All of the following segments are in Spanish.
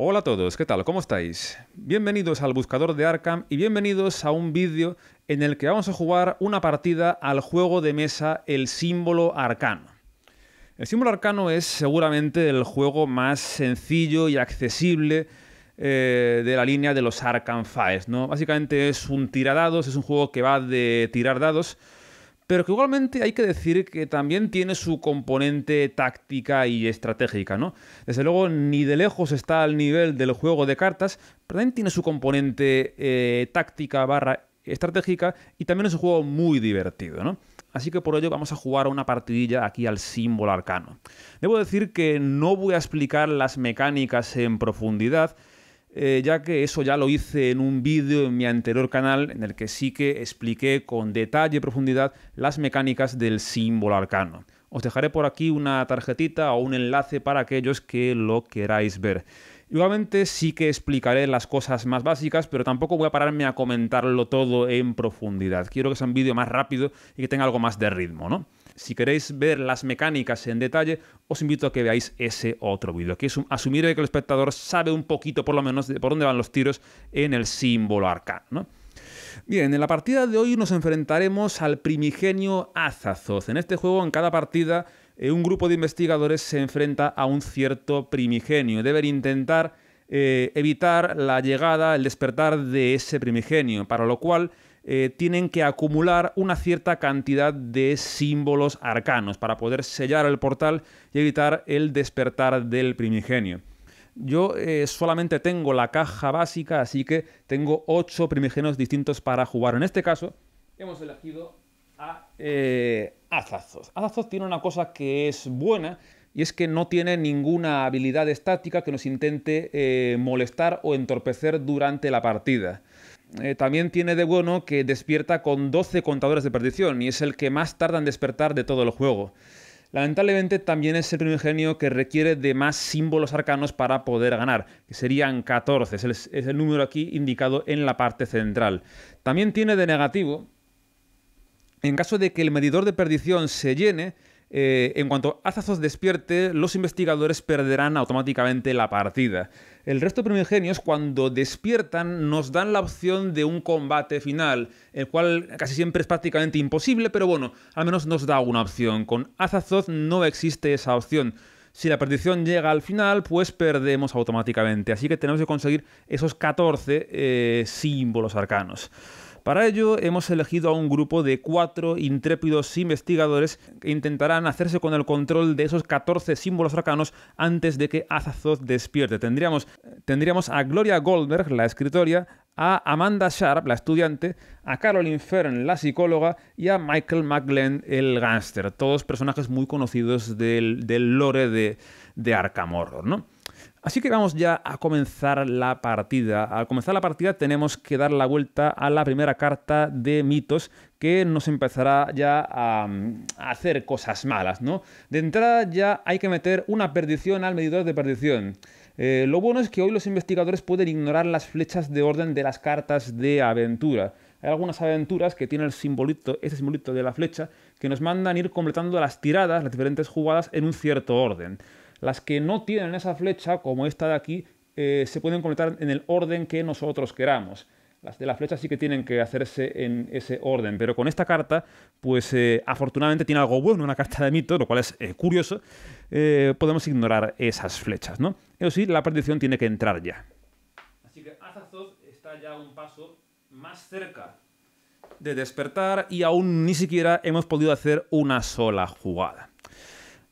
Hola a todos, ¿qué tal? ¿Cómo estáis? Bienvenidos al buscador de Arkham y bienvenidos a un vídeo en el que vamos a jugar una partida al juego de mesa El símbolo arcano. El símbolo arcano es seguramente el juego más sencillo y accesible eh, de la línea de los Arkham Files, ¿no? Básicamente es un tiradados, es un juego que va de tirar dados, pero que igualmente hay que decir que también tiene su componente táctica y estratégica, ¿no? Desde luego, ni de lejos está al nivel del juego de cartas, pero también tiene su componente eh, táctica barra estratégica y también es un juego muy divertido, ¿no? Así que por ello vamos a jugar una partidilla aquí al símbolo arcano. Debo decir que no voy a explicar las mecánicas en profundidad, eh, ya que eso ya lo hice en un vídeo en mi anterior canal en el que sí que expliqué con detalle y profundidad las mecánicas del símbolo arcano. Os dejaré por aquí una tarjetita o un enlace para aquellos que lo queráis ver. Igualmente sí que explicaré las cosas más básicas, pero tampoco voy a pararme a comentarlo todo en profundidad. Quiero que sea un vídeo más rápido y que tenga algo más de ritmo, ¿no? Si queréis ver las mecánicas en detalle, os invito a que veáis ese otro vídeo, que es asumir que el espectador sabe un poquito, por lo menos, de por dónde van los tiros en el símbolo arcano. Bien, en la partida de hoy nos enfrentaremos al primigenio Azazoth. En este juego, en cada partida, eh, un grupo de investigadores se enfrenta a un cierto primigenio. Deben intentar eh, evitar la llegada, el despertar de ese primigenio, para lo cual eh, tienen que acumular una cierta cantidad de símbolos arcanos para poder sellar el portal y evitar el despertar del primigenio. Yo eh, solamente tengo la caja básica, así que tengo 8 primigenios distintos para jugar. En este caso, hemos elegido a eh, Azazos. Azazoth. tiene una cosa que es buena, y es que no tiene ninguna habilidad estática que nos intente molestar o entorpecer durante la partida. Eh, también tiene de bueno que despierta con 12 contadores de perdición y es el que más tarda en despertar de todo el juego. Lamentablemente también es el ingenio que requiere de más símbolos arcanos para poder ganar, que serían 14, es el, número aquí indicado en la parte central. También tiene de negativo, en caso de que el medidor de perdición se llene, eh, en cuanto Azazos despierte, los investigadores perderán automáticamente la partida. El resto de primigenios, cuando despiertan, nos dan la opción de un combate final, el cual casi siempre es prácticamente imposible, pero bueno, al menos nos da una opción. Con Azazoth no existe esa opción. Si la perdición llega al final, pues perdemos automáticamente. Así que tenemos que conseguir esos 14 eh, símbolos arcanos. Para ello hemos elegido a un grupo de cuatro intrépidos investigadores que intentarán hacerse con el control de esos 14 símbolos arcanos antes de que Azazoth despierte. Tendríamos, tendríamos a Gloria Goldberg, la escritora, a Amanda Sharp, la estudiante, a Caroline Fern, la psicóloga, y a Michael McGlenn, el gángster. Todos personajes muy conocidos del, lore de, de Arkham ¿no? Así que vamos ya a comenzar la partida. Al comenzar la partida tenemos que dar la vuelta a la primera carta de mitos que nos empezará ya a, mm, hacer cosas malas, ¿no? De entrada ya hay que meter una perdición al medidor de perdición. Eh, lo bueno es que hoy los investigadores pueden ignorar las flechas de orden de las cartas de aventura. Hay algunas aventuras que tienen el simbolito, ese simbolito de la flecha, que nos mandan ir completando las tiradas, las diferentes jugadas, en un cierto orden. Las que no tienen esa flecha, como esta de aquí, eh, se pueden conectar en el orden que nosotros queramos. Las de la flecha sí que tienen que hacerse en ese orden, pero con esta carta, pues eh, afortunadamente tiene algo bueno, una carta de mito, lo cual es eh, curioso, podemos ignorar esas flechas, ¿no? Eso sí, la perdición tiene que entrar ya. Así que Azazoth está ya un paso más cerca de despertar y aún ni siquiera hemos podido hacer una sola jugada.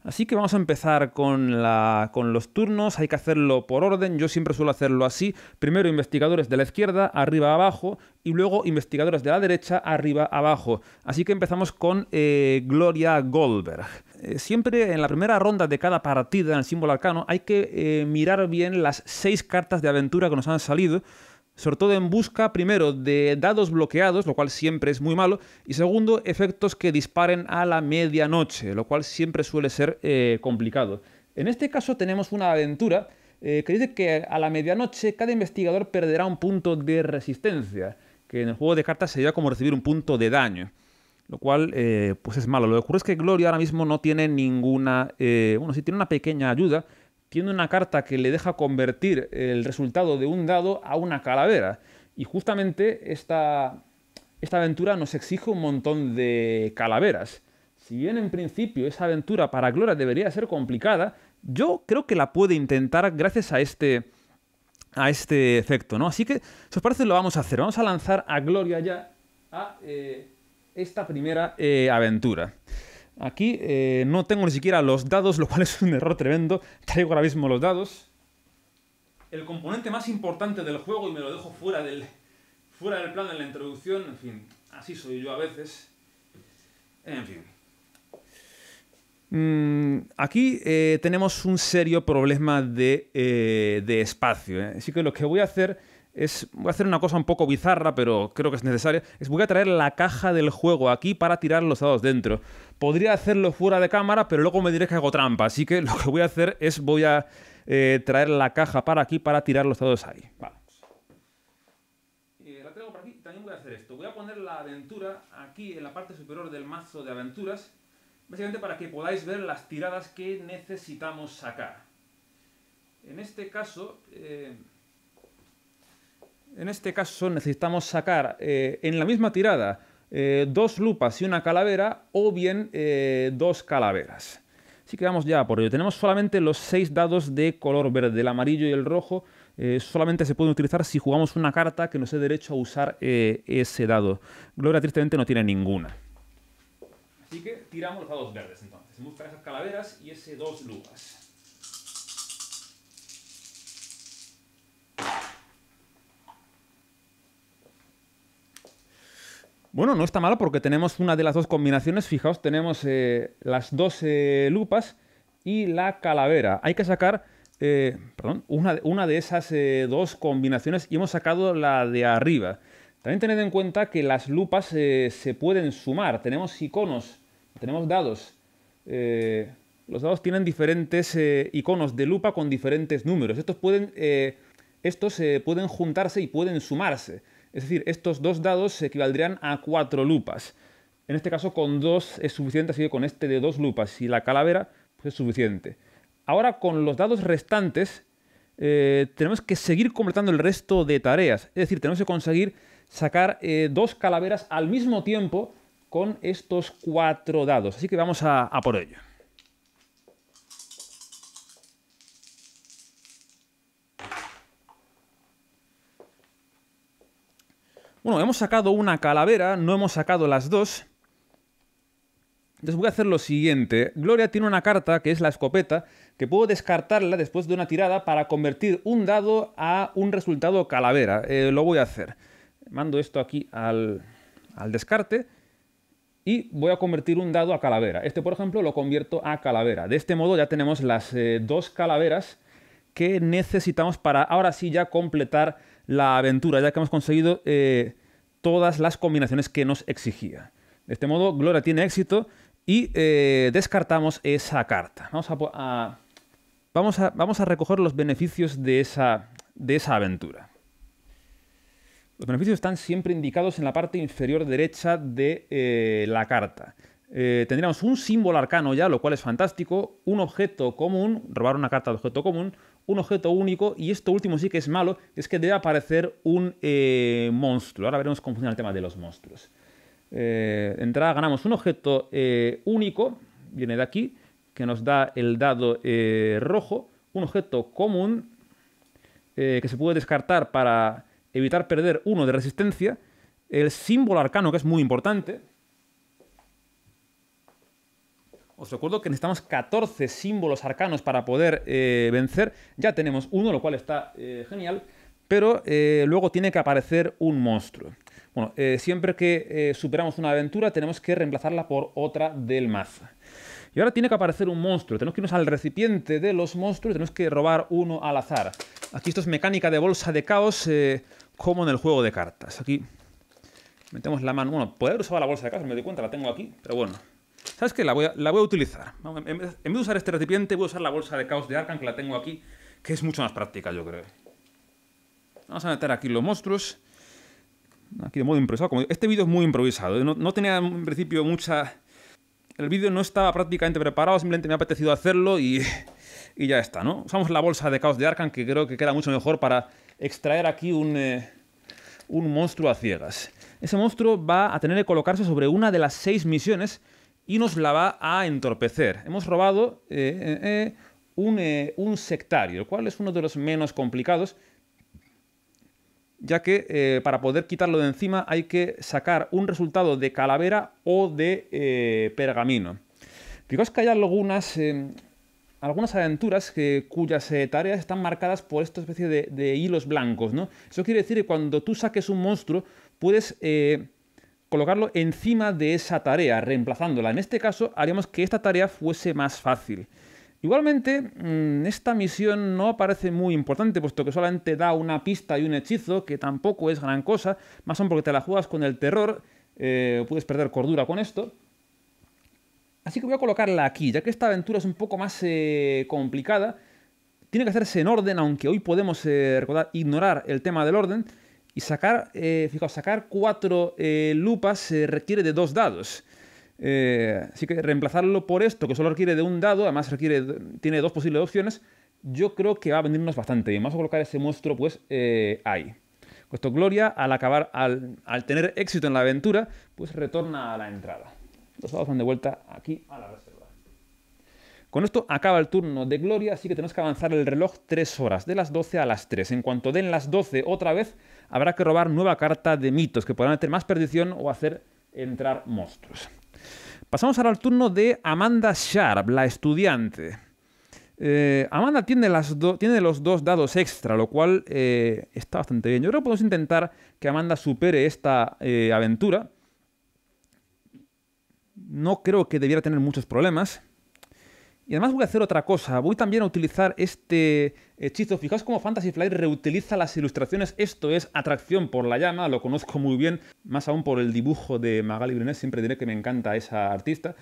Así que vamos a empezar con, la, con, los turnos, hay que hacerlo por orden, yo siempre suelo hacerlo así, primero investigadores de la izquierda, arriba abajo, y luego investigadores de la derecha, arriba abajo. Así que empezamos con eh, Gloria Goldberg. Eh, siempre en la primera ronda de cada partida en el símbolo arcano hay que eh, mirar bien las seis cartas de aventura que nos han salido, sobre todo en busca, primero, de dados bloqueados, lo cual siempre es muy malo, y segundo, efectos que disparen a la medianoche, lo cual siempre suele ser eh, complicado. En este caso tenemos una aventura eh, que dice que a la medianoche cada investigador perderá un punto de resistencia, que en el juego de cartas sería como recibir un punto de daño lo cual eh, pues es malo. Lo que ocurre es que Gloria ahora mismo no tiene ninguna, bueno, sí tiene una pequeña ayuda, una carta que le deja convertir el resultado de un dado a una calavera. Y justamente esta, esta aventura nos exige un montón de calaveras. Si bien en principio esa aventura para Gloria debería ser complicada, yo creo que la puede intentar gracias a este, a este efecto, ¿no? Así que, si os parece, lo vamos a hacer. Vamos a lanzar a Gloria ya a eh, esta primera eh, aventura. Aquí eh, no tengo ni siquiera los dados, lo cual es un error tremendo. Traigo ahora mismo los dados. El componente más importante del juego, y me lo dejo fuera del, fuera del plan en la introducción, en fin, así soy yo a veces. En fin. Mm, aquí eh, tenemos un serio problema de, eh, de espacio. Así que lo que voy a hacer voy a hacer una cosa un poco bizarra, pero creo que es necesaria. Es voy a traer la caja del juego aquí para tirar los dados dentro. Podría hacerlo fuera de cámara, pero luego me diré que hago trampa. Así que lo que voy a hacer es voy a eh, traer la caja para aquí para tirar los dados ahí. la traigo por aquí. También voy a hacer esto. Voy a poner la aventura aquí en la parte superior del mazo de aventuras. Básicamente para que podáis ver las tiradas que necesitamos sacar. En este caso... Eh, en este caso necesitamos sacar eh, en la misma tirada eh, dos lupas y una calavera o bien eh, dos calaveras. Así que vamos ya por ello. Tenemos solamente los seis dados de color verde, el amarillo y el rojo. solamente se pueden utilizar si jugamos una carta que nos dé derecho a usar ese dado. Gloria tristemente no tiene ninguna. Así que tiramos los dados verdes entonces. Buscar esas calaveras y ese dos lupas. Bueno, no está mal porque tenemos una de las dos combinaciones. Fijaos, tenemos eh, las dos eh, lupas y la calavera. Hay que sacar eh, una, de esas dos combinaciones y hemos sacado la de arriba. También tened en cuenta que las lupas se pueden sumar. Tenemos iconos, tenemos dados. los dados tienen diferentes iconos de lupa con diferentes números. Estos pueden, estos, pueden juntarse y pueden sumarse. Es decir, estos dos dados se equivaldrían a cuatro lupas. En este caso con dos es suficiente, así que con este de dos lupas y la calavera pues es suficiente. Ahora con los dados restantes eh, tenemos que seguir completando el resto de tareas. Es decir, tenemos que conseguir sacar eh, dos calaveras al mismo tiempo con estos cuatro dados. Así que vamos a por ello. Bueno, hemos sacado una calavera, no hemos sacado las dos. Entonces voy a hacer lo siguiente. Gloria tiene una carta, que es la escopeta, que puedo descartarla después de una tirada para convertir un dado a un resultado calavera. Eh, lo voy a hacer. Mando esto aquí al, al descarte y voy a convertir un dado a calavera. Este, por ejemplo, lo convierto a calavera. De este modo ya tenemos las eh, dos calaveras que necesitamos para ahora sí ya completar la aventura, ya que hemos conseguido eh, todas las combinaciones que nos exigía. De este modo, Gloria tiene éxito y eh, descartamos esa carta. Vamos a, recoger los beneficios de esa, aventura. Los beneficios están siempre indicados en la parte inferior derecha de eh, la carta. tendríamos un símbolo arcano ya, lo cual es fantástico, un objeto común, robar una carta de objeto común, un objeto único, y esto último sí que es malo, es que debe aparecer un eh, monstruo. Ahora veremos cómo funciona el tema de los monstruos. Eh, entrada ganamos un objeto eh, único, viene de aquí, que nos da el dado rojo, un objeto común que se puede descartar para evitar perder uno de resistencia, el símbolo arcano, que es muy importante, os recuerdo que necesitamos 14 símbolos arcanos para poder eh, vencer. Ya tenemos uno, lo cual está eh, genial. Pero eh, luego tiene que aparecer un monstruo. Bueno, siempre que superamos una aventura tenemos que reemplazarla por otra del mazo. Y ahora tiene que aparecer un monstruo. Tenemos que irnos al recipiente de los monstruos y tenemos que robar uno al azar. Aquí esto es mecánica de bolsa de caos como en el juego de cartas. Aquí metemos la mano. Bueno, poder usar la bolsa de caos, me doy cuenta, la tengo aquí, pero bueno. ¿Sabes qué? La voy a, utilizar. En vez de usar este recipiente, voy a usar la bolsa de caos de Arkham, que la tengo aquí, que es mucho más práctica, yo creo. Vamos a meter aquí los monstruos. Aquí de modo improvisado. este vídeo es muy improvisado. ¿eh? No, tenía en principio mucha... El vídeo no estaba prácticamente preparado, simplemente me ha apetecido hacerlo y, y ya está, ¿no? Usamos la bolsa de caos de Arkham, que creo que queda mucho mejor para extraer aquí un, eh, un monstruo a ciegas. Ese monstruo va a tener que colocarse sobre una de las seis misiones y nos la va a entorpecer. Hemos robado eh, eh, eh, un, sectario, el cual es uno de los menos complicados, ya que para poder quitarlo de encima hay que sacar un resultado de calavera o de pergamino. Fijaos que hay algunas, algunas aventuras que, cuyas tareas están marcadas por esta especie de, hilos blancos. ¿no? Eso quiere decir que cuando tú saques un monstruo puedes colocarlo encima de esa tarea, reemplazándola. En este caso, haríamos que esta tarea fuese más fácil. Igualmente, mm, esta misión no parece muy importante, puesto que solamente da una pista y un hechizo, que tampoco es gran cosa, más aún porque te la juegas con el terror, eh, puedes perder cordura con esto. Así que voy a colocarla aquí, ya que esta aventura es un poco más eh, complicada, tiene que hacerse en orden, aunque hoy podemos eh, ignorar el tema del orden, y sacar, eh, fijaos, sacar cuatro eh, lupas eh, requiere de dos dados. así que reemplazarlo por esto, que solo requiere de un dado, además requiere, tiene dos posibles opciones, yo creo que va a venirnos bastante bien. Vamos a colocar ese monstruo pues ahí. Puesto Gloria, al acabar, al, al, tener éxito en la aventura, pues retorna a la entrada. Los dados van de vuelta aquí a la reserva. Con esto acaba el turno de Gloria, así que tenemos que avanzar el reloj 3 horas, de las 12 a las 3. En cuanto den las 12 otra vez, habrá que robar nueva carta de mitos que podrán meter más perdición o hacer entrar monstruos. Pasamos ahora al turno de Amanda Sharp, la estudiante. Eh, Amanda tiene, los dos dados extra, lo cual eh, está bastante bien. Yo creo que podemos intentar que Amanda supere esta eh, aventura. No creo que debiera tener muchos problemas. Y además voy a hacer otra cosa, voy también a utilizar este hechizo. Fijaos cómo Fantasy Flight reutiliza las ilustraciones, esto es atracción por la llama, lo conozco muy bien, más aún por el dibujo de Magali Brunet. siempre diré que me encanta esa artista.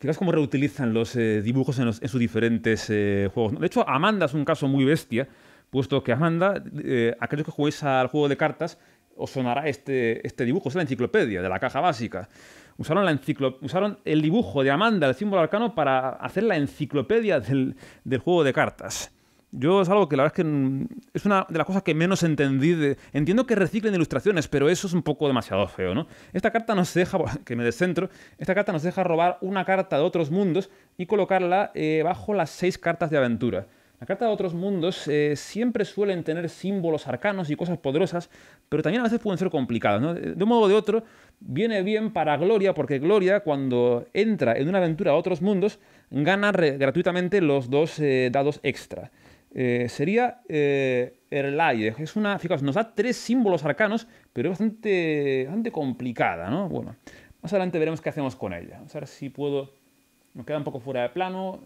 Fijaos cómo reutilizan los eh, dibujos en, sus diferentes eh, juegos. De hecho, Amanda es un caso muy bestia, puesto que Amanda, eh, aquellos que juguéis al juego de cartas, os sonará este, este dibujo, es la enciclopedia de la caja básica usaron, usaron el dibujo de Amanda, el símbolo arcano, para hacer la enciclopedia del, juego de cartas. Yo es algo que la verdad es que mm, es una de las cosas que menos entendí. entiendo que reciclen ilustraciones, pero eso es un poco demasiado feo, ¿no? Esta carta nos deja, que me descentro, esta carta nos deja robar una carta de otros mundos y colocarla eh, bajo las seis cartas de aventura. La carta de otros mundos eh, siempre suelen tener símbolos arcanos y cosas poderosas, pero también a veces pueden ser complicadas. De un modo o de otro, viene bien para Gloria, porque Gloria, cuando entra en una aventura a otros mundos, gana gratuitamente los dos eh, dados extra. Eh, sería eh, Es una, fijaos, nos da tres símbolos arcanos, pero es bastante, bastante complicada, Bueno, más adelante veremos qué hacemos con ella. Vamos a ver si puedo... me queda un poco fuera de plano.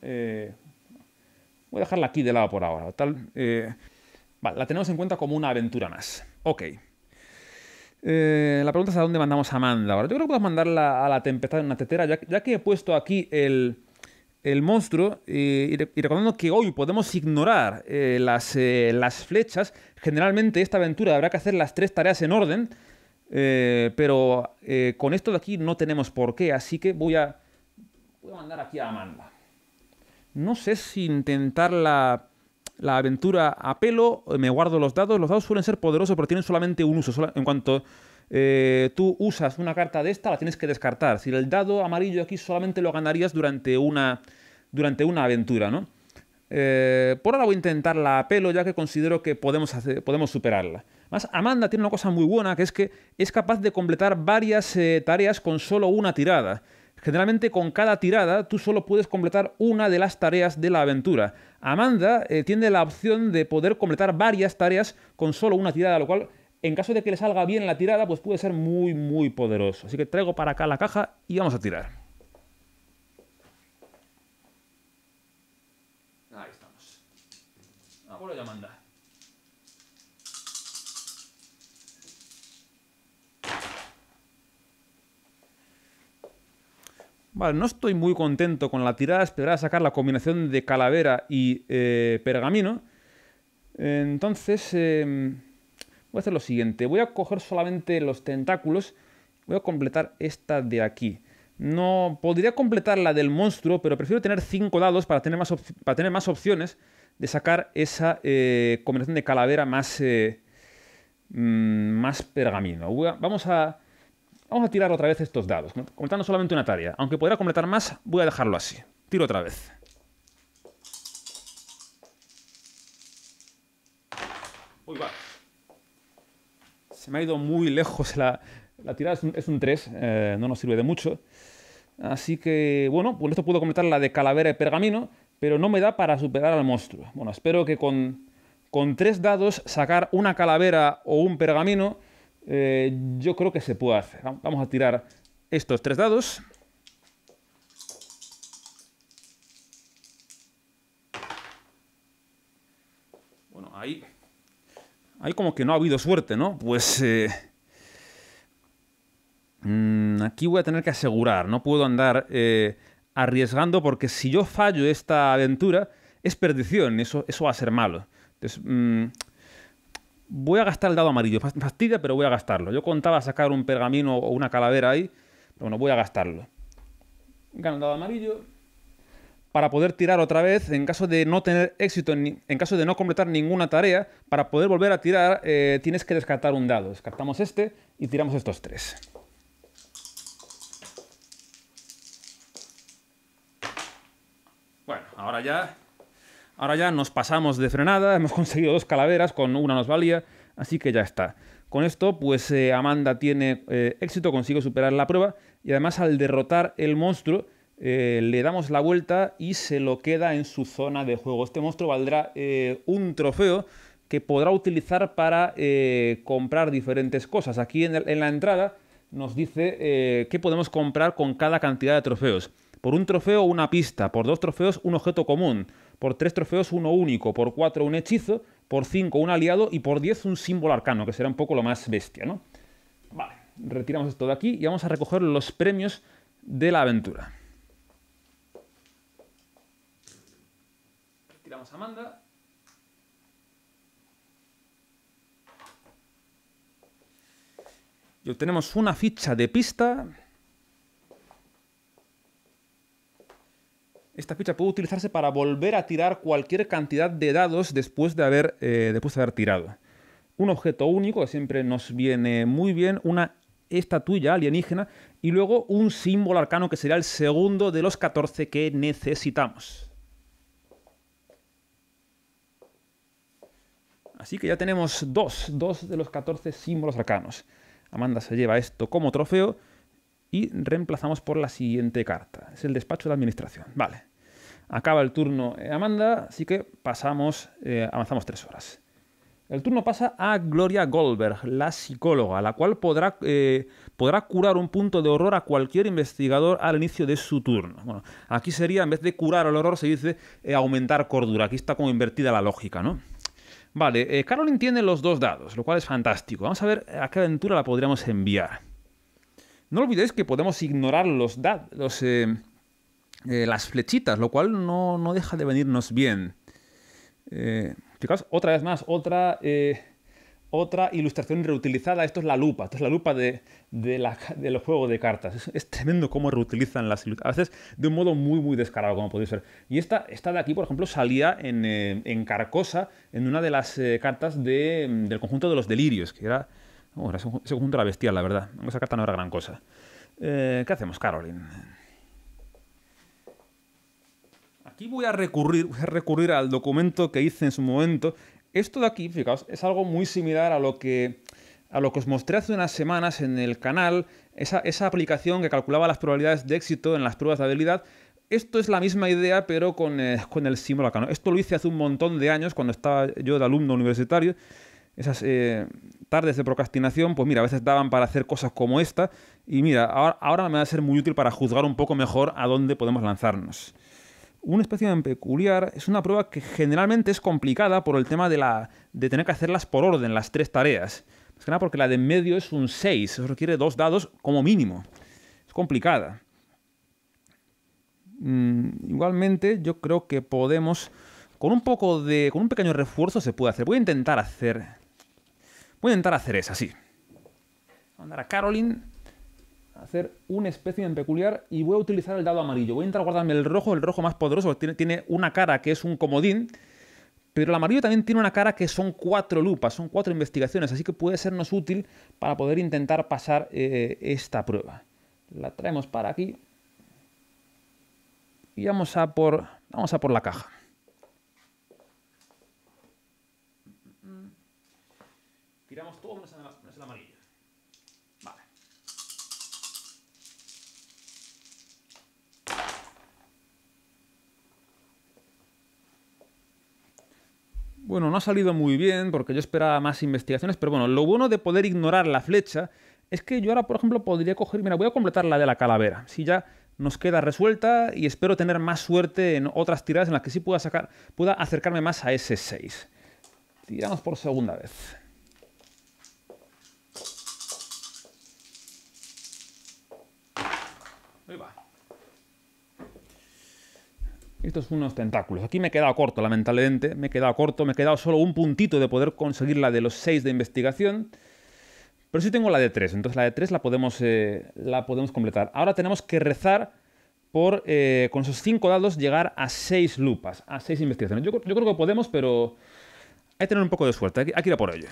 Voy a dejarla aquí de lado por ahora. Tal, eh, la tenemos en cuenta como una aventura más. Ok. Eh, la pregunta es a dónde mandamos a Amanda ahora. Yo creo que podemos mandarla a la tempestad en una tetera, ya, que he puesto aquí el, monstruo eh, y, recordando que hoy podemos ignorar las, las, flechas. Generalmente esta aventura habrá que hacer las tres tareas en orden, pero con esto de aquí no tenemos por qué, así que voy a, voy a mandar aquí a Amanda. No sé si intentar la, la aventura a pelo, eh, me guardo los dados. Los dados suelen ser poderosos, pero tienen solamente un uso. En cuanto eh, tú usas una carta de esta, la tienes que descartar. Si el dado amarillo aquí solamente lo ganarías durante una, durante una aventura, ¿no? Eh, por ahora voy a intentar la pelo, ya que considero que podemos, podemos superarla. Más, Amanda tiene una cosa muy buena, que es que es capaz de completar varias tareas con solo una tirada. Generalmente con cada tirada tú solo puedes completar una de las tareas de la aventura. Amanda eh, tiene la opción de poder completar varias tareas con solo una tirada, lo cual en caso de que le salga bien la tirada pues puede ser muy muy poderoso. Así que traigo para acá la caja y vamos a tirar. Ahí estamos. Amanda. Vale, no estoy muy contento con la tirada Esperar a sacar la combinación de calavera y eh, pergamino. Entonces, em, voy a hacer lo siguiente. Voy a coger solamente los tentáculos. Voy a completar esta de aquí. No, podría completar la del monstruo, pero prefiero tener 5 dados para tener, más para tener más opciones de sacar esa eh, combinación de calavera más, eh, mm, más pergamino. vamos a Vamos a tirar otra vez estos dados, completando solamente una tarea. Aunque pudiera completar más, voy a dejarlo así. Tiro otra vez. Se me ha ido muy lejos la, la tirada, es un, 3, eh, no nos sirve de mucho. Así que, bueno, pues esto puedo completar la de calavera y pergamino, pero no me da para superar al monstruo. Bueno, espero que con, con tres dados sacar una calavera o un pergamino eh, yo creo que se puede hacer. Vamos a tirar estos tres dados. Bueno, ahí... Ahí como que no ha habido suerte, ¿no? Pues... Eh, mm, aquí voy a tener que asegurar. No puedo andar eh, arriesgando porque si yo fallo esta aventura es perdición. Eso, eso va a ser malo. Entonces... Mm, voy a gastar el dado amarillo. Fastidia, pero voy a gastarlo. Yo contaba sacar un pergamino o una calavera ahí, pero bueno, voy a gastarlo. Gano el dado amarillo. Para poder tirar otra vez, en caso de no tener éxito, en caso de no completar ninguna tarea, para poder volver a tirar, eh, tienes que descartar un dado. Descartamos este y tiramos estos tres. Bueno, ahora ya Ahora ya nos pasamos de frenada, hemos conseguido dos calaveras, con una nos valía, así que ya está. Con esto, pues eh, Amanda tiene eh, éxito, consigue superar la prueba y además al derrotar el monstruo eh, le damos la vuelta y se lo queda en su zona de juego. Este monstruo valdrá un trofeo que podrá utilizar para comprar diferentes cosas. Aquí en la entrada nos dice qué podemos comprar con cada cantidad de trofeos. Por un trofeo una pista, por dos trofeos un objeto común, por tres trofeos uno único, por cuatro un hechizo, por cinco un aliado y por diez, un símbolo arcano, que será un poco lo más bestia, ¿no? Vale, retiramos esto de aquí y vamos a recoger los premios de la aventura. Retiramos a Amanda. Y obtenemos una ficha de pista Esta ficha puede utilizarse para volver a tirar cualquier cantidad de dados después de haber, eh, después de haber tirado. Un objeto único, que siempre nos viene muy bien, una estatuilla alienígena y luego un símbolo arcano que será el segundo de los 14 que necesitamos. Así que ya tenemos dos, dos de los 14 símbolos arcanos. Amanda se lleva esto como trofeo y reemplazamos por la siguiente carta. Es el despacho de administración. Vale. Acaba el turno eh, Amanda, así que pasamos, eh, avanzamos tres horas. El turno pasa a Gloria Goldberg, la psicóloga, la cual podrá, eh, podrá curar un punto de horror a cualquier investigador al inicio de su turno. Bueno, aquí sería, en vez de curar el horror, se dice aumentar cordura. Aquí está como invertida la lógica, ¿no? Vale, Caroline tiene los dos dados, lo cual es fantástico. Vamos a ver a qué aventura la podríamos enviar. No olvidéis que podemos ignorar los datos. Eh, las flechitas, lo cual no, deja de venirnos bien. Eh, otra vez más, otra, eh, otra ilustración reutilizada. Esto es la lupa, esto es la lupa de, de la, del juego de cartas. Es, tremendo cómo reutilizan las ilustraciones, a veces de un modo muy, muy descarado, como podéis ver. Y esta, de aquí, por ejemplo, salía en, eh, Carcosa, en una de las cartas del conjunto de los delirios, que era... bueno era ese conjunto era bestial, la verdad. Esa carta no era gran cosa. ¿Qué hacemos, Caroline? Aquí voy a recurrir, recurrir al documento que hice en su momento. Esto de aquí, fijaos, es algo muy similar a lo que, a lo que os mostré hace unas semanas en el canal, esa, aplicación que calculaba las probabilidades de éxito en las pruebas de habilidad. Esto es la misma idea, pero con, eh, el símbolo acá. Esto lo hice hace un montón de años, cuando estaba yo de alumno universitario. Esas eh, tardes de procrastinación, pues mira, a veces daban para hacer cosas como esta. Y mira, ahora, ahora me va a ser muy útil para juzgar un poco mejor a dónde podemos lanzarnos un espécimen peculiar es una prueba que generalmente es complicada por el tema de, la, de tener que hacerlas por orden, las tres tareas. es que nada porque la de medio es un 6, eso requiere dos dados como mínimo. Es complicada. Mm, igualmente, yo creo que podemos, con un poco de, con un pequeño refuerzo se puede hacer. Voy a intentar hacer, voy a intentar hacer esa, sí. Vamos a dar a Caroline hacer un espécimen peculiar y voy a utilizar el dado amarillo. Voy a a guardarme el rojo, el rojo más poderoso. Tiene, tiene una cara que es un comodín, pero el amarillo también tiene una cara que son cuatro lupas, son cuatro investigaciones, así que puede sernos útil para poder intentar pasar eh, esta prueba. La traemos para aquí y vamos a por, vamos a por la caja. bueno, no ha salido muy bien porque yo esperaba más investigaciones, pero bueno, lo bueno de poder ignorar la flecha es que yo ahora, por ejemplo, podría coger, mira, voy a completar la de la calavera, si ya nos queda resuelta y espero tener más suerte en otras tiradas en las que sí pueda sacar, pueda acercarme más a ese 6. Tiramos por segunda vez. Estos son unos tentáculos. Aquí me he quedado corto, lamentablemente. Me he quedado corto, me he quedado solo un puntito de poder conseguir la de los seis de investigación. Pero sí tengo la de tres. entonces la de tres la podemos, eh, la podemos completar. Ahora tenemos que rezar por, eh, con esos cinco dados, llegar a seis lupas, a seis investigaciones. Yo, creo que podemos, pero hay que tener un poco de suerte. Aquí, a por ello.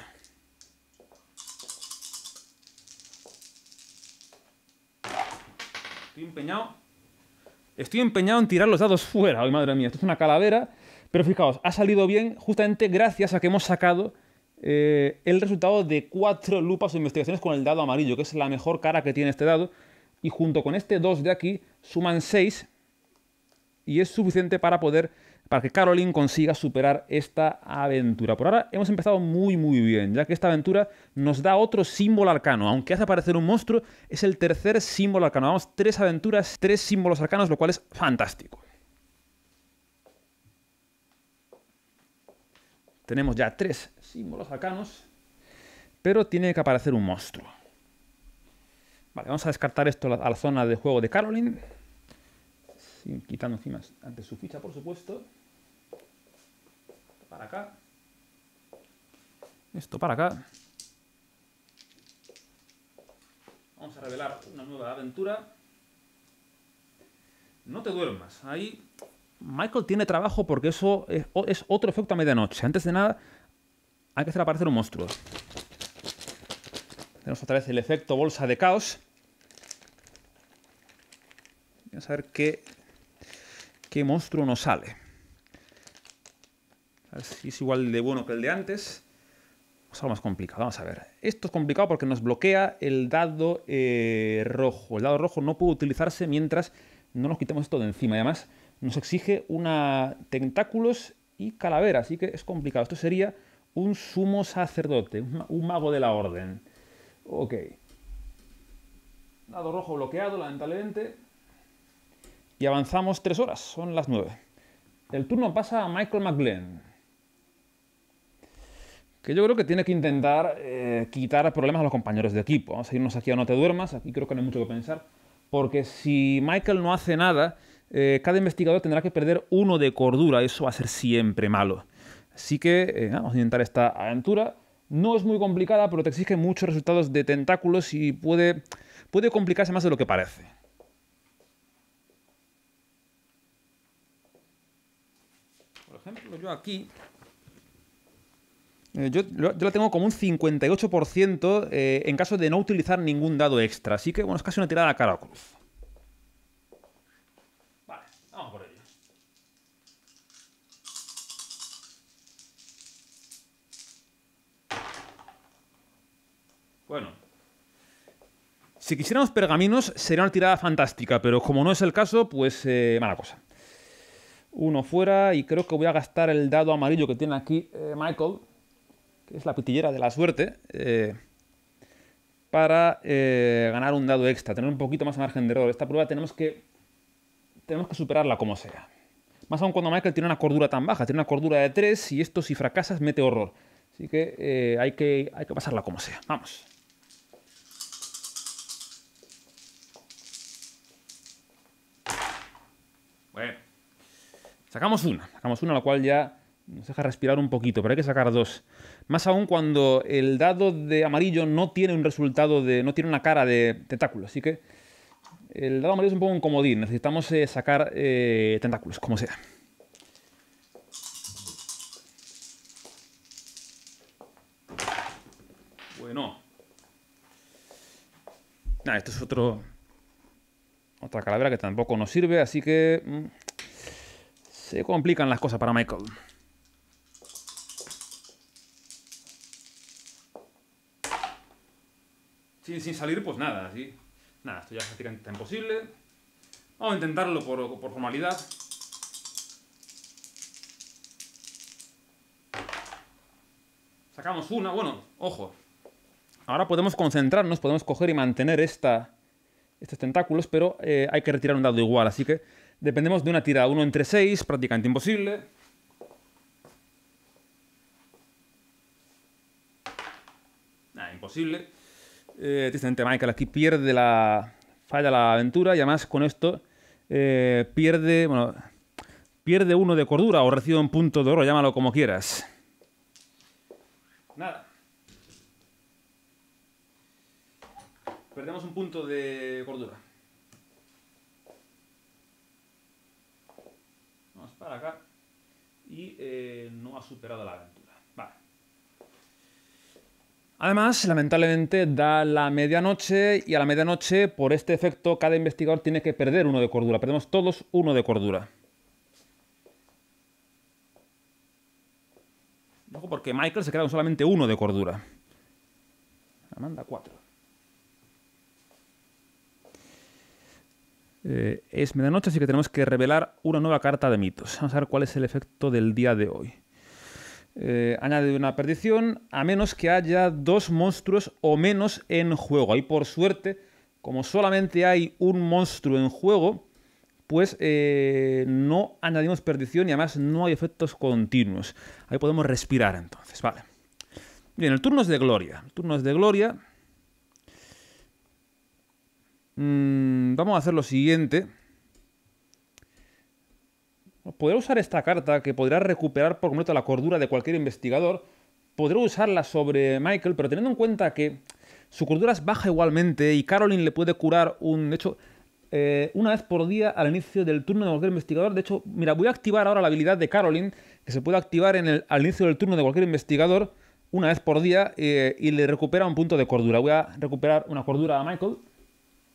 Estoy empeñado. Estoy empeñado en tirar los dados fuera. Ay, madre mía, esto es una calavera. Pero fijaos, ha salido bien justamente gracias a que hemos sacado eh, el resultado de cuatro lupas o investigaciones con el dado amarillo, que es la mejor cara que tiene este dado. Y junto con este dos de aquí, suman 6 y es suficiente para poder para que Caroline consiga superar esta aventura. Por ahora hemos empezado muy muy bien, ya que esta aventura nos da otro símbolo arcano. Aunque hace aparecer un monstruo, es el tercer símbolo arcano. Vamos, tres aventuras, tres símbolos arcanos, lo cual es fantástico. Tenemos ya tres símbolos arcanos, pero tiene que aparecer un monstruo. Vale, vamos a descartar esto a la zona de juego de Caroline. quitando encima antes su ficha, por supuesto para acá. Esto para acá. Vamos a revelar una nueva aventura. No te duermas. Ahí Michael tiene trabajo porque eso es, otro efecto a medianoche. Antes de nada, hay que hacer aparecer un monstruo. Tenemos otra vez el efecto bolsa de caos. Vamos a ver qué, qué monstruo nos sale es igual de bueno que el de antes. Es algo más complicado, vamos a ver. Esto es complicado porque nos bloquea el dado eh, rojo. El dado rojo no puede utilizarse mientras no nos quitemos esto de encima. Además, nos exige una tentáculos y calavera, así que es complicado. Esto sería un sumo sacerdote, un mago de la orden. Ok. Dado rojo bloqueado, lamentablemente. Y avanzamos tres horas, son las nueve. El turno pasa a Michael McGlenn que yo creo que tiene que intentar eh, quitar problemas a los compañeros de equipo. Vamos a irnos aquí a no te duermas, aquí creo que no hay mucho que pensar, porque si Michael no hace nada, eh, cada investigador tendrá que perder uno de cordura, eso va a ser siempre malo. Así que eh, vamos a intentar esta aventura. No es muy complicada, pero te exige muchos resultados de tentáculos y puede, puede complicarse más de lo que parece. Por ejemplo, yo aquí eh, yo, la tengo como un 58% eh, en caso de no utilizar ningún dado extra. Así que, bueno, es casi una tirada cara o cruz. Vale, vamos por ello. Bueno. Si quisiéramos pergaminos, sería una tirada fantástica, pero como no es el caso, pues eh, mala cosa. Uno fuera y creo que voy a gastar el dado amarillo que tiene aquí Michael es la pitillera de la suerte, eh, para eh, ganar un dado extra, tener un poquito más margen de error. Esta prueba tenemos que, tenemos que superarla como sea. Más aún cuando Michael tiene una cordura tan baja, tiene una cordura de 3 y esto si fracasas mete horror. Así que, eh, hay que hay que pasarla como sea. Vamos. Bueno. Sacamos una, sacamos una, lo cual ya nos deja respirar un poquito, pero hay que sacar dos. Más aún cuando el dado de amarillo no tiene un resultado de. no tiene una cara de tentáculo. Así que. El dado amarillo es un poco un comodín. Necesitamos eh, sacar eh, tentáculos, como sea. Bueno. Nada, ah, esto es otro. Otra calavera que tampoco nos sirve, así que. Mm, se complican las cosas para Michael. sin, salir, pues nada, así. Nada, esto ya es prácticamente imposible. Vamos a intentarlo por, formalidad. Sacamos una, bueno, ojo. Ahora podemos concentrarnos, podemos coger y mantener estos tentáculos, pero eh, hay que retirar un dado igual, así que dependemos de una tirada. Uno entre seis, prácticamente imposible. Nada, imposible. Eh, tristemente, Michael aquí pierde la. falla la aventura y además con esto eh, pierde. pierde uno de cordura o recibe un punto de oro, llámalo como quieras. Nada. Perdemos un punto de cordura. Vamos para acá. Y eh, no ha superado la aventura. Además, lamentablemente da la medianoche y a la medianoche, por este efecto, cada investigador tiene que perder uno de cordura. Perdemos todos uno de cordura. porque Michael se queda con solamente uno de cordura. Amanda, cuatro. Eh, es medianoche, así que tenemos que revelar una nueva carta de mitos. Vamos a ver cuál es el efecto del día de hoy. Eh, añade una perdición a menos que haya dos monstruos o menos en juego. Ahí por suerte, como solamente hay un monstruo en juego, pues eh, no añadimos perdición y además no hay efectos continuos. Ahí podemos respirar entonces, vale. Bien, el turno es de gloria. El turno es de gloria. Mm, vamos a hacer lo siguiente. Podré usar esta carta que podrá recuperar por completo la cordura de cualquier investigador. podré usarla sobre Michael, pero teniendo en cuenta que su cordura es baja igualmente y Caroline le puede curar un... De hecho, eh, una vez por día al inicio del turno de cualquier investigador. De hecho, mira, voy a activar ahora la habilidad de Caroline, que se puede activar en el, al inicio del turno de cualquier investigador una vez por día eh, y le recupera un punto de cordura. Voy a recuperar una cordura a Michael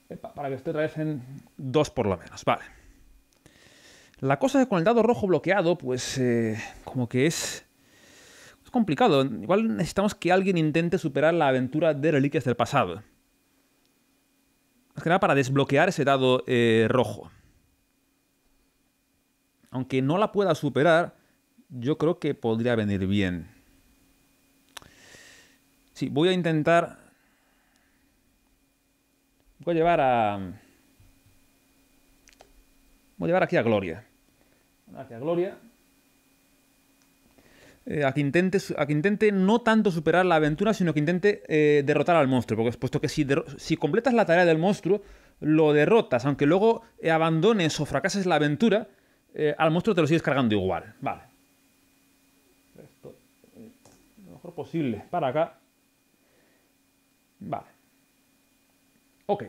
eh, para que esté otra vez en dos por lo menos. Vale. La cosa es con el dado rojo bloqueado, pues eh, como que es, complicado. Igual necesitamos que alguien intente superar la aventura de reliquias del pasado. Más que nada para desbloquear ese dado eh, rojo. Aunque no la pueda superar, yo creo que podría venir bien. Sí, voy a intentar... Voy a llevar a... Voy a llevar aquí a Gloria hacia Gloria, eh, a, que intente, intente no tanto superar la aventura, sino que intente eh, derrotar al monstruo. Porque puesto que si, si, completas la tarea del monstruo, lo derrotas, aunque luego eh, abandones o fracases la aventura, al monstruo te lo sigues cargando igual. Vale. Esto, lo mejor posible. Para acá. Vale. Ok.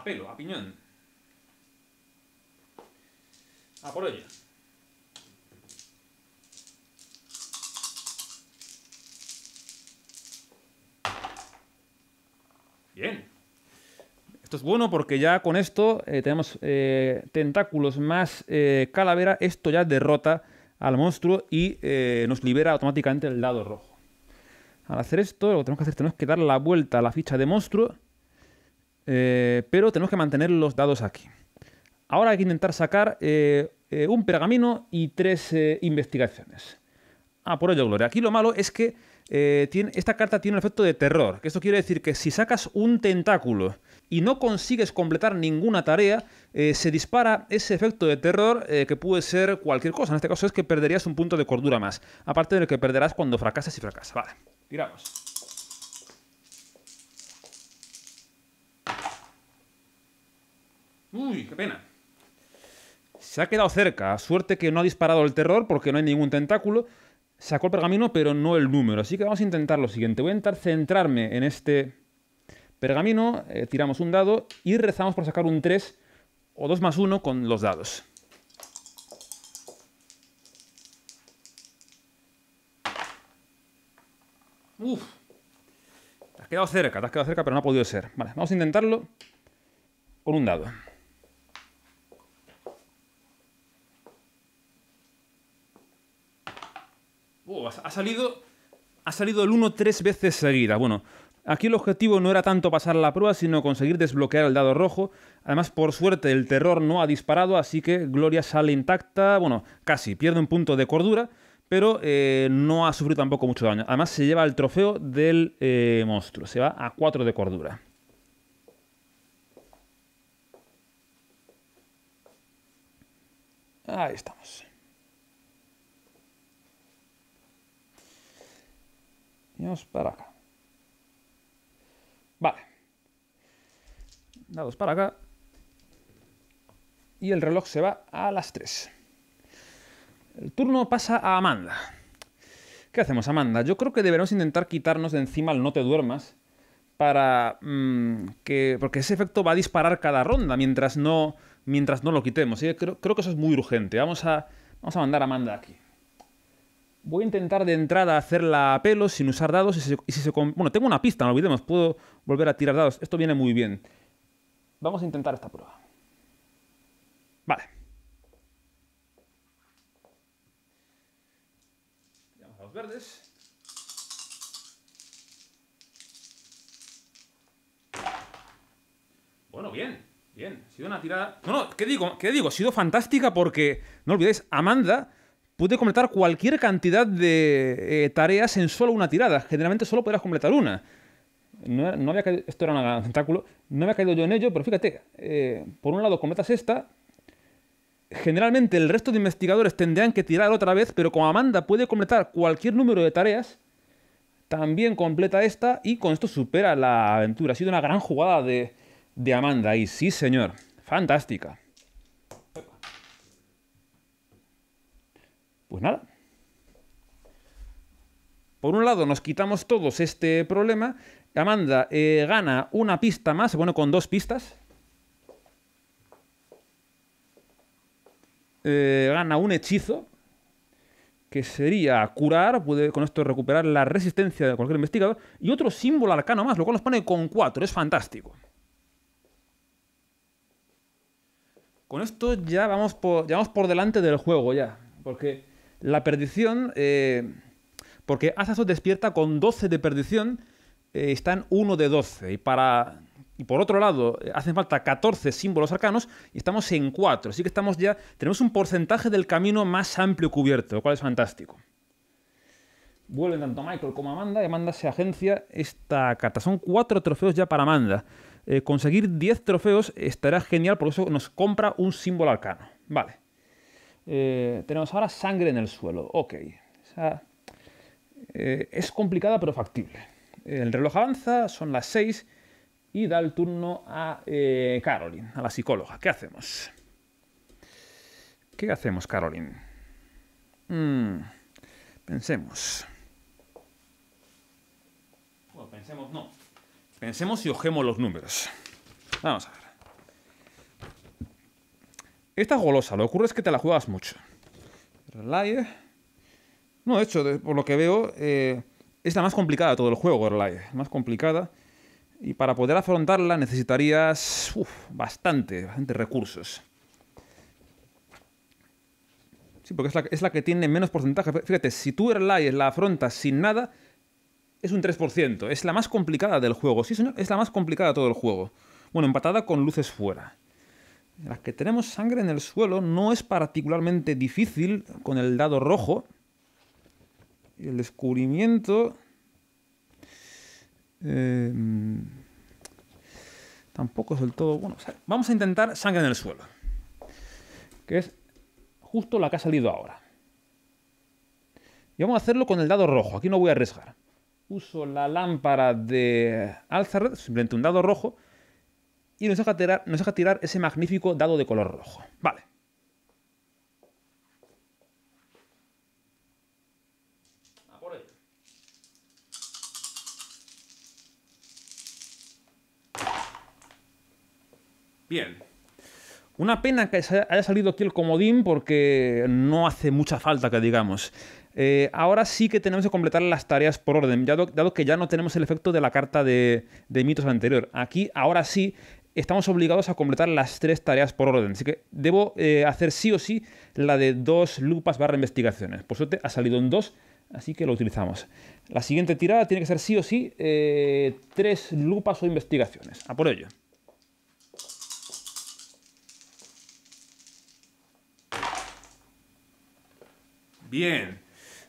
a pelo, a piñón. A por ella. Bien. Esto es bueno porque ya con esto eh, tenemos eh, tentáculos más eh, calavera. Esto ya derrota al monstruo y nos libera automáticamente el lado rojo. Al hacer esto, lo que tenemos que hacer tenemos que dar la vuelta a la ficha de monstruo eh, pero tenemos que mantener los dados aquí. Ahora hay que intentar sacar eh, eh, un pergamino y tres investigaciones. Ah, por ello, Gloria. Aquí lo malo es que esta carta tiene un efecto de terror. Que esto quiere decir que si sacas un tentáculo y no consigues completar ninguna tarea, se dispara ese efecto de terror que puede ser cualquier cosa. En este caso es que perderías un punto de cordura más. Aparte del que perderás cuando fracasas y fracasas. Vale, tiramos. Uy, qué pena. Se ha quedado cerca. Suerte que no ha disparado el terror porque no hay ningún tentáculo. Sacó el pergamino, pero no el número. Así que vamos a intentar lo siguiente. Voy a intentar centrarme en este pergamino. Eh, tiramos un dado y rezamos por sacar un 3 o 2 más 1 con los dados. Uf. Te has quedado cerca, te has quedado cerca, pero no ha podido ser. Vale, vamos a intentarlo con un dado. ha salido. Ha salido el 1 tres veces seguida. Bueno, Aquí el objetivo no era tanto pasar la prueba, sino conseguir desbloquear el dado rojo. Además, por suerte, el terror no ha disparado, así que Gloria sale intacta, bueno, casi, pierde un punto de cordura, pero eh, no ha sufrido tampoco mucho daño. Además, se lleva el trofeo del eh, monstruo, se va a 4 de cordura. Ahí estamos. Vamos para acá. Vale. Dados para acá. Y el reloj se va a las 3. El turno pasa a Amanda. ¿Qué hacemos, Amanda? Yo creo que deberemos intentar quitarnos de encima el no te duermas para mm, que... Porque ese efecto va a disparar cada ronda mientras no, mientras no lo quitemos. ¿eh? Creo, creo, que eso es muy urgente. Vamos a, vamos a mandar a Amanda aquí. Voy a intentar de entrada hacerla a pelo sin usar dados. Y si, se, bueno, tengo una pista, no olvidemos. Puedo volver a tirar dados. Esto viene muy bien. Vamos a intentar esta prueba. Vale. Vamos a los verdes. Bueno, bien, bien. Ha sido una tirada. No, no, ¿qué digo? ¿Qué digo? Ha sido fantástica porque, no olvidéis, Amanda puede completar cualquier cantidad de eh, tareas en solo una tirada. Generalmente solo podrás completar una. No, había esto era un tentáculo, no ha caído yo en ello, pero fíjate, eh, por un lado completas esta, generalmente el resto de investigadores tendrían que tirar otra vez, pero como Amanda puede completar cualquier número de tareas, también completa esta y con esto supera la aventura. Ha sido una gran jugada de, de Amanda y sí señor, fantástica. Pues nada. Por un lado, nos quitamos todos este problema. Amanda eh, gana una pista más, bueno, con dos pistas. Eh, gana un hechizo, que sería curar, puede con esto recuperar la resistencia de cualquier investigador, y otro símbolo arcano más, lo cual nos pone con cuatro, es fantástico. Con esto ya vamos por, ya vamos por delante del juego ya, porque la perdición, eh, porque Azazoth despierta con 12 de perdición, eh, está en 1 de 12. Y, para, y por otro lado, eh, hacen falta 14 símbolos arcanos y estamos en 4. Así que estamos ya, tenemos un porcentaje del camino más amplio cubierto, lo cual es fantástico. Vuelven tanto Michael como Amanda y Amanda se agencia esta carta. Son 4 trofeos ya para Amanda. conseguir 10 trofeos estará genial, por eso nos compra un símbolo arcano. Vale. Eh, tenemos ahora sangre en el suelo. Ok. Eh, es complicada pero factible. El reloj avanza, son las 6 y da el turno a eh, Caroline, a la psicóloga. ¿Qué hacemos? ¿Qué hacemos, Caroline? Mm, pensemos. Bueno, pensemos no. Pensemos y ojemos los números. Vamos a ver. Esta es golosa, lo que ocurre es que te la juegas mucho. Relayer... No, de hecho, por lo que veo, eh, es la más complicada de todo el juego, Relay. Más complicada. Y para poder afrontarla necesitarías bastante, recursos. Sí, porque es la, que tiene menos porcentaje. Fíjate, si tú Erlai la afrontas sin nada, es un 3%. Es la más complicada del juego. Sí, señor, es la más complicada de todo el juego. Bueno, empatada con luces fuera en las que tenemos sangre en el suelo no es particularmente difícil con el dado rojo. El descubrimiento... Em, tampoco es del todo bueno. vamos a intentar sangre en el suelo. Que es justo la que ha salido ahora. Y vamos a hacerlo con el dado rojo. Aquí no voy a arriesgar. Uso la lámpara de Alzared, simplemente un dado rojo y nos deja, tirar, ese magnífico dado de color rojo. Vale. Bien. Una pena que haya salido aquí el comodín porque no hace mucha falta que digamos. Eh, ahora sí que tenemos que completar las tareas por orden, dado, que ya no tenemos el efecto de la carta de, de, mitos anterior. Aquí ahora sí estamos obligados a completar las tres tareas por orden. Así que debo eh, hacer sí o sí la de dos lupas barra investigaciones. Por suerte ha salido en dos, así que lo utilizamos. La siguiente tirada tiene que ser sí o sí eh, tres lupas o investigaciones. A por ello. Bien,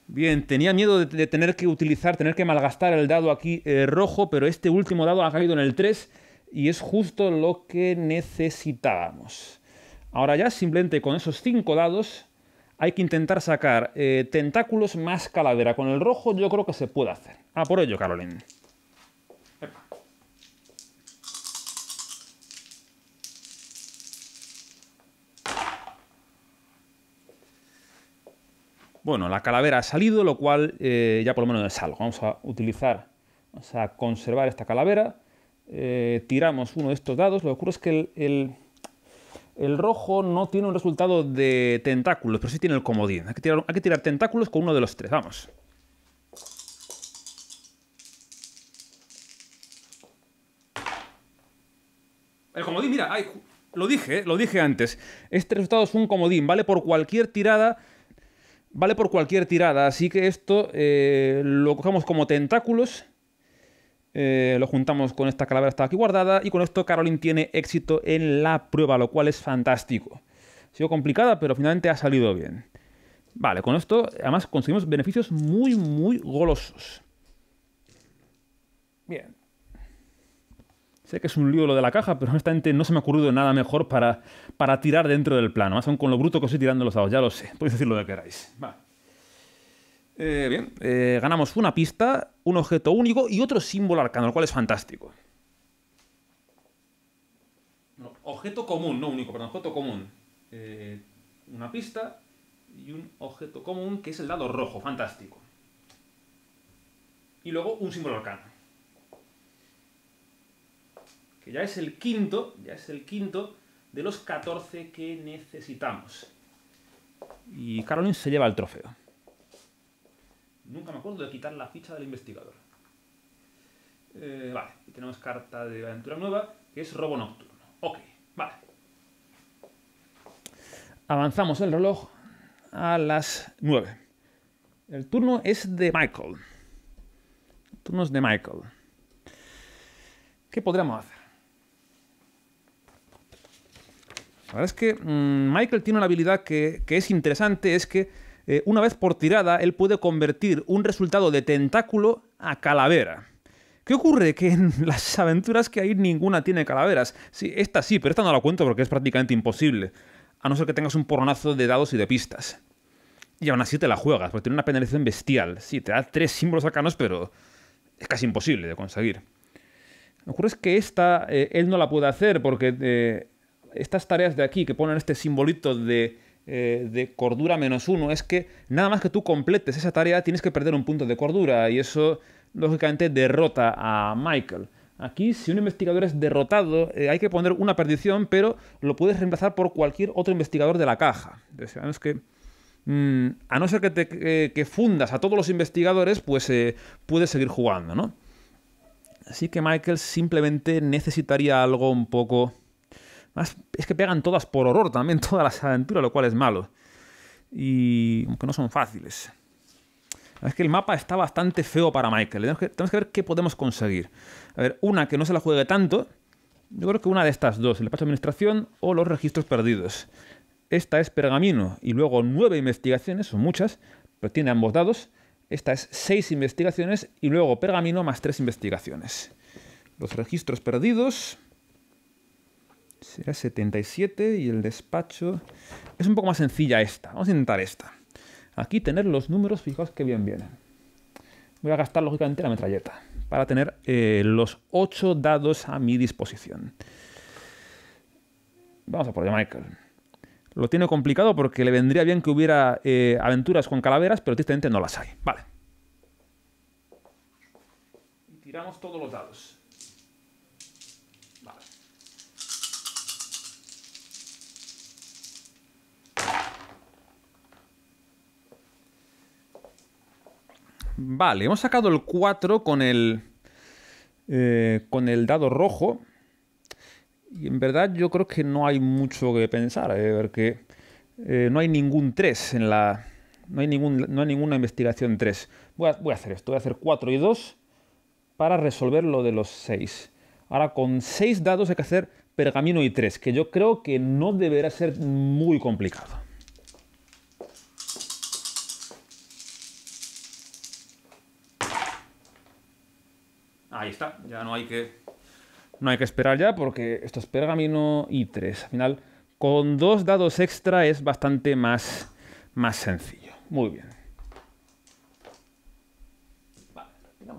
bien, tenía miedo de, tener que utilizar, tener que malgastar el dado aquí eh, rojo, pero este último dado ha caído en el 3 y es justo lo que necesitábamos. Ahora ya simplemente con esos cinco dados hay que intentar sacar eh, tentáculos más calavera. Con el rojo yo creo que se puede hacer. Ah, por ello, Caroline. Bueno, la calavera ha salido, lo cual eh, ya por lo menos es algo. Vamos a utilizar, vamos a conservar esta calavera. Eh, tiramos uno de estos dados, lo que ocurre es que el, el, rojo no tiene un resultado de tentáculos, pero sí tiene el comodín. Hay que tirar, tentáculos con uno de los tres, vamos. El comodín, mira, lo dije, eh, lo dije antes. Este resultado es un comodín, vale por cualquier tirada vale por cualquier tirada, así que esto eh, lo cogemos como tentáculos eh, lo juntamos con esta calavera está aquí guardada y con esto Caroline tiene éxito en la prueba, lo cual es fantástico. Ha sido complicada, pero finalmente ha salido bien. Vale, con esto además conseguimos beneficios muy, muy golosos. Bien. Sé que es un lío lo de la caja, pero honestamente no se me ha ocurrido nada mejor para, para tirar dentro del plano. Más aún con lo bruto que os estoy tirando los dados, ya lo sé. Podéis decir lo que queráis. Vale. Eh, bien, eh, ganamos una pista, un objeto único y otro símbolo arcano, lo cual es fantástico. objeto común, no único, perdón, objeto común. Eh, una pista y un objeto común que es el dado rojo, fantástico. Y luego un símbolo arcano. Que ya es el quinto, ya es el quinto de los 14 que necesitamos. Y Caroline se lleva el trofeo. Nunca me acuerdo de quitar la ficha del investigador. Eh, vale, tenemos carta de aventura nueva, que es robo nocturno. Ok, vale. Avanzamos el reloj a las 9. El turno es de Michael. El turno es de Michael. ¿Qué podríamos hacer? La verdad es que mm, Michael tiene una habilidad que, que es interesante, es que eh, una vez por tirada, él puede convertir un resultado de tentáculo a calavera. ¿Qué ocurre? Que en las aventuras que hay ninguna tiene calaveras. Sí, esta sí, pero esta no la cuento porque es prácticamente imposible. A no ser que tengas un porronazo de dados y de pistas. Y aún así te la juegas, porque tiene una penalización bestial. Sí, te da tres símbolos arcanos, pero es casi imposible de conseguir. Lo que ocurre es que esta eh, él no la puede hacer porque eh, estas tareas de aquí que ponen este simbolito de eh, de cordura menos uno es que nada más que tú completes esa tarea tienes que perder un punto de cordura y eso lógicamente derrota a Michael. Aquí, si un investigador es derrotado, eh, hay que poner una perdición, pero lo puedes reemplazar por cualquier otro investigador de la caja. que, mm, a no ser que, te, fundas a todos los investigadores, pues eh, puedes seguir jugando, ¿no? Así que Michael simplemente necesitaría algo un poco es que pegan todas por horror también, todas las aventuras, lo cual es malo. Y aunque no son fáciles. Es que el mapa está bastante feo para Michael. ¿eh? Tenemos que, ver qué podemos conseguir. A ver, una que no se la juegue tanto. Yo creo que una de estas dos, el espacio de administración o los registros perdidos. Esta es pergamino y luego nueve investigaciones, son muchas, pero tiene ambos dados. Esta es seis investigaciones y luego pergamino más tres investigaciones. Los registros perdidos será 77 y el despacho es un poco más sencilla esta. Vamos a intentar esta. Aquí tener los números, fijaos que bien vienen. Voy a gastar lógicamente la metralleta para tener eh, los 8 dados a mi disposición. Vamos a por de Michael. Lo tiene complicado porque le vendría bien que hubiera eh, aventuras con calaveras, pero tristemente no las hay. Vale. Y tiramos todos los dados. Vale, hemos sacado el 4 con el, eh, con el dado rojo. Y en verdad yo creo que no hay mucho que pensar, eh, porque eh, no hay ningún 3 en la... No hay, ninguna investigación 3. Voy a, voy a hacer esto, voy a hacer 4 y 2 para resolver lo de los 6. Ahora con 6 dados hay que hacer pergamino y 3, que yo creo que no deberá ser muy complicado. ahí está, ya no hay que, no hay que esperar ya porque esto es pergamino y 3. Al final, con dos dados extra es bastante más, más sencillo. Muy bien. Vale,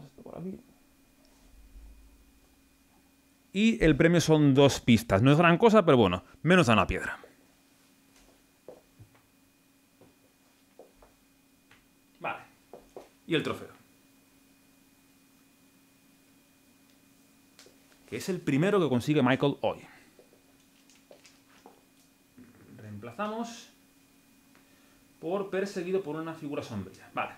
esto por aquí. Y el premio son dos pistas. No es gran cosa, pero bueno, menos da una piedra. Vale. Y el trofeo. que es el primero que consigue Michael hoy. Reemplazamos por perseguido por una figura sombría. Vale.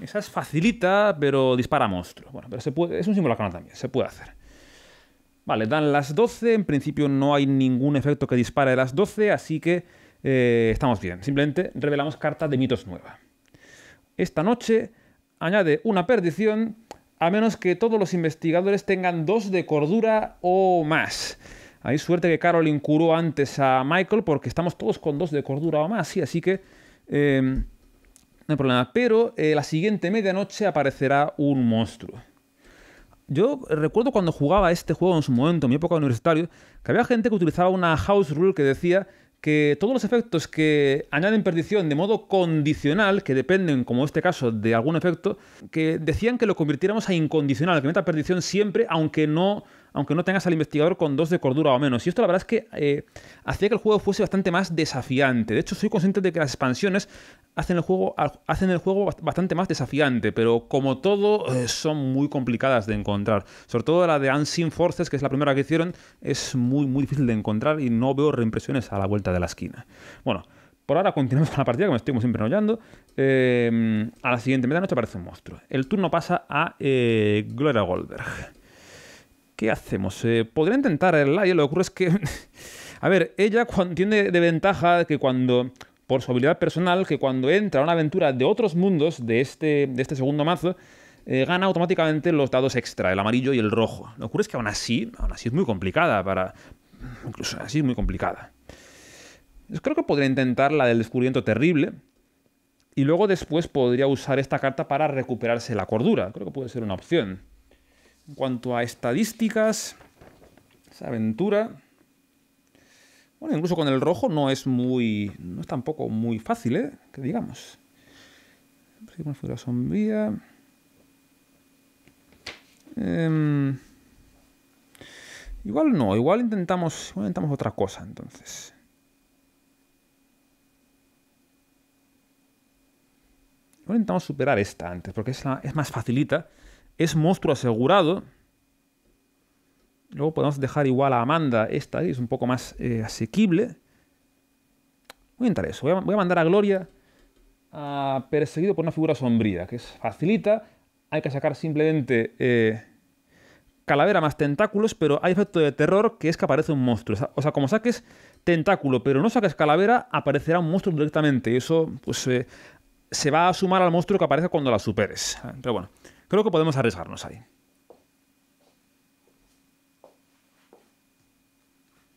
Esa es facilita, pero dispara monstruo. Bueno, pero se puede, es un símbolo también, se puede hacer. Vale, dan las 12. En principio no hay ningún efecto que dispare de las 12, así que eh, estamos bien. Simplemente revelamos carta de mitos nueva. Esta noche añade una perdición a menos que todos los investigadores tengan dos de cordura o más. Hay suerte que Carol incuró antes a Michael porque estamos todos con dos de cordura o más, sí, así que eh, no hay problema. Pero eh, la siguiente medianoche aparecerá un monstruo. Yo recuerdo cuando jugaba este juego en su momento, en mi época universitario, que había gente que utilizaba una house rule que decía que todos los efectos que añaden perdición de modo condicional, que dependen, como este caso, de algún efecto, que decían que lo convirtiéramos a incondicional, que meta perdición siempre, aunque no aunque no tengas al investigador con dos de cordura o menos. Y esto la verdad es que eh, hacía que el juego fuese bastante más desafiante. De hecho, soy consciente de que las expansiones hacen el juego, hacen el juego bastante más desafiante, pero como todo, eh, son muy complicadas de encontrar. Sobre todo la de Unseen Forces, que es la primera que hicieron, es muy, muy difícil de encontrar y no veo reimpresiones a la vuelta de la esquina. Bueno. Por ahora continuamos con la partida, que me estoy siempre enrollando. Eh, a la siguiente noche aparece un monstruo. El turno pasa a Gloria Goldberg. ¿Qué hacemos? Eh, podría intentar el eh, laio, lo que ocurre es que... a ver, ella tiene de ventaja que cuando... Por su habilidad personal, que cuando entra a una aventura de otros mundos de este, de este segundo mazo, eh, gana automáticamente los dados extra, el amarillo y el rojo. Lo que ocurre es que aún así, aún así es muy complicada para... Incluso así es muy complicada. Yo creo que podría intentar la del descubrimiento terrible. Y luego después podría usar esta carta para recuperarse la cordura. Creo que puede ser una opción. En cuanto a estadísticas, esa aventura... Bueno, incluso con el rojo no es muy... No es tampoco muy fácil, ¿eh? Que digamos. Em, igual no, igual intentamos, intentamos otra cosa entonces. Igual intentamos superar esta antes, porque es, es más facilita es monstruo asegurado. Luego podemos dejar igual a Amanda esta, es un poco más eh, asequible. Voy a eso. Voy a, mandar a Gloria ah, perseguido por una figura sombría, que es facilita. Hay que sacar simplemente eh, calavera más tentáculos, pero hay efecto de terror que es que aparece un monstruo. O sea, como saques tentáculo, pero no saques calavera, aparecerá un monstruo directamente. Y eso pues, eh, se va a sumar al monstruo que aparece cuando la superes. Ah, pero bueno. Creo que podemos arriesgarnos ahí.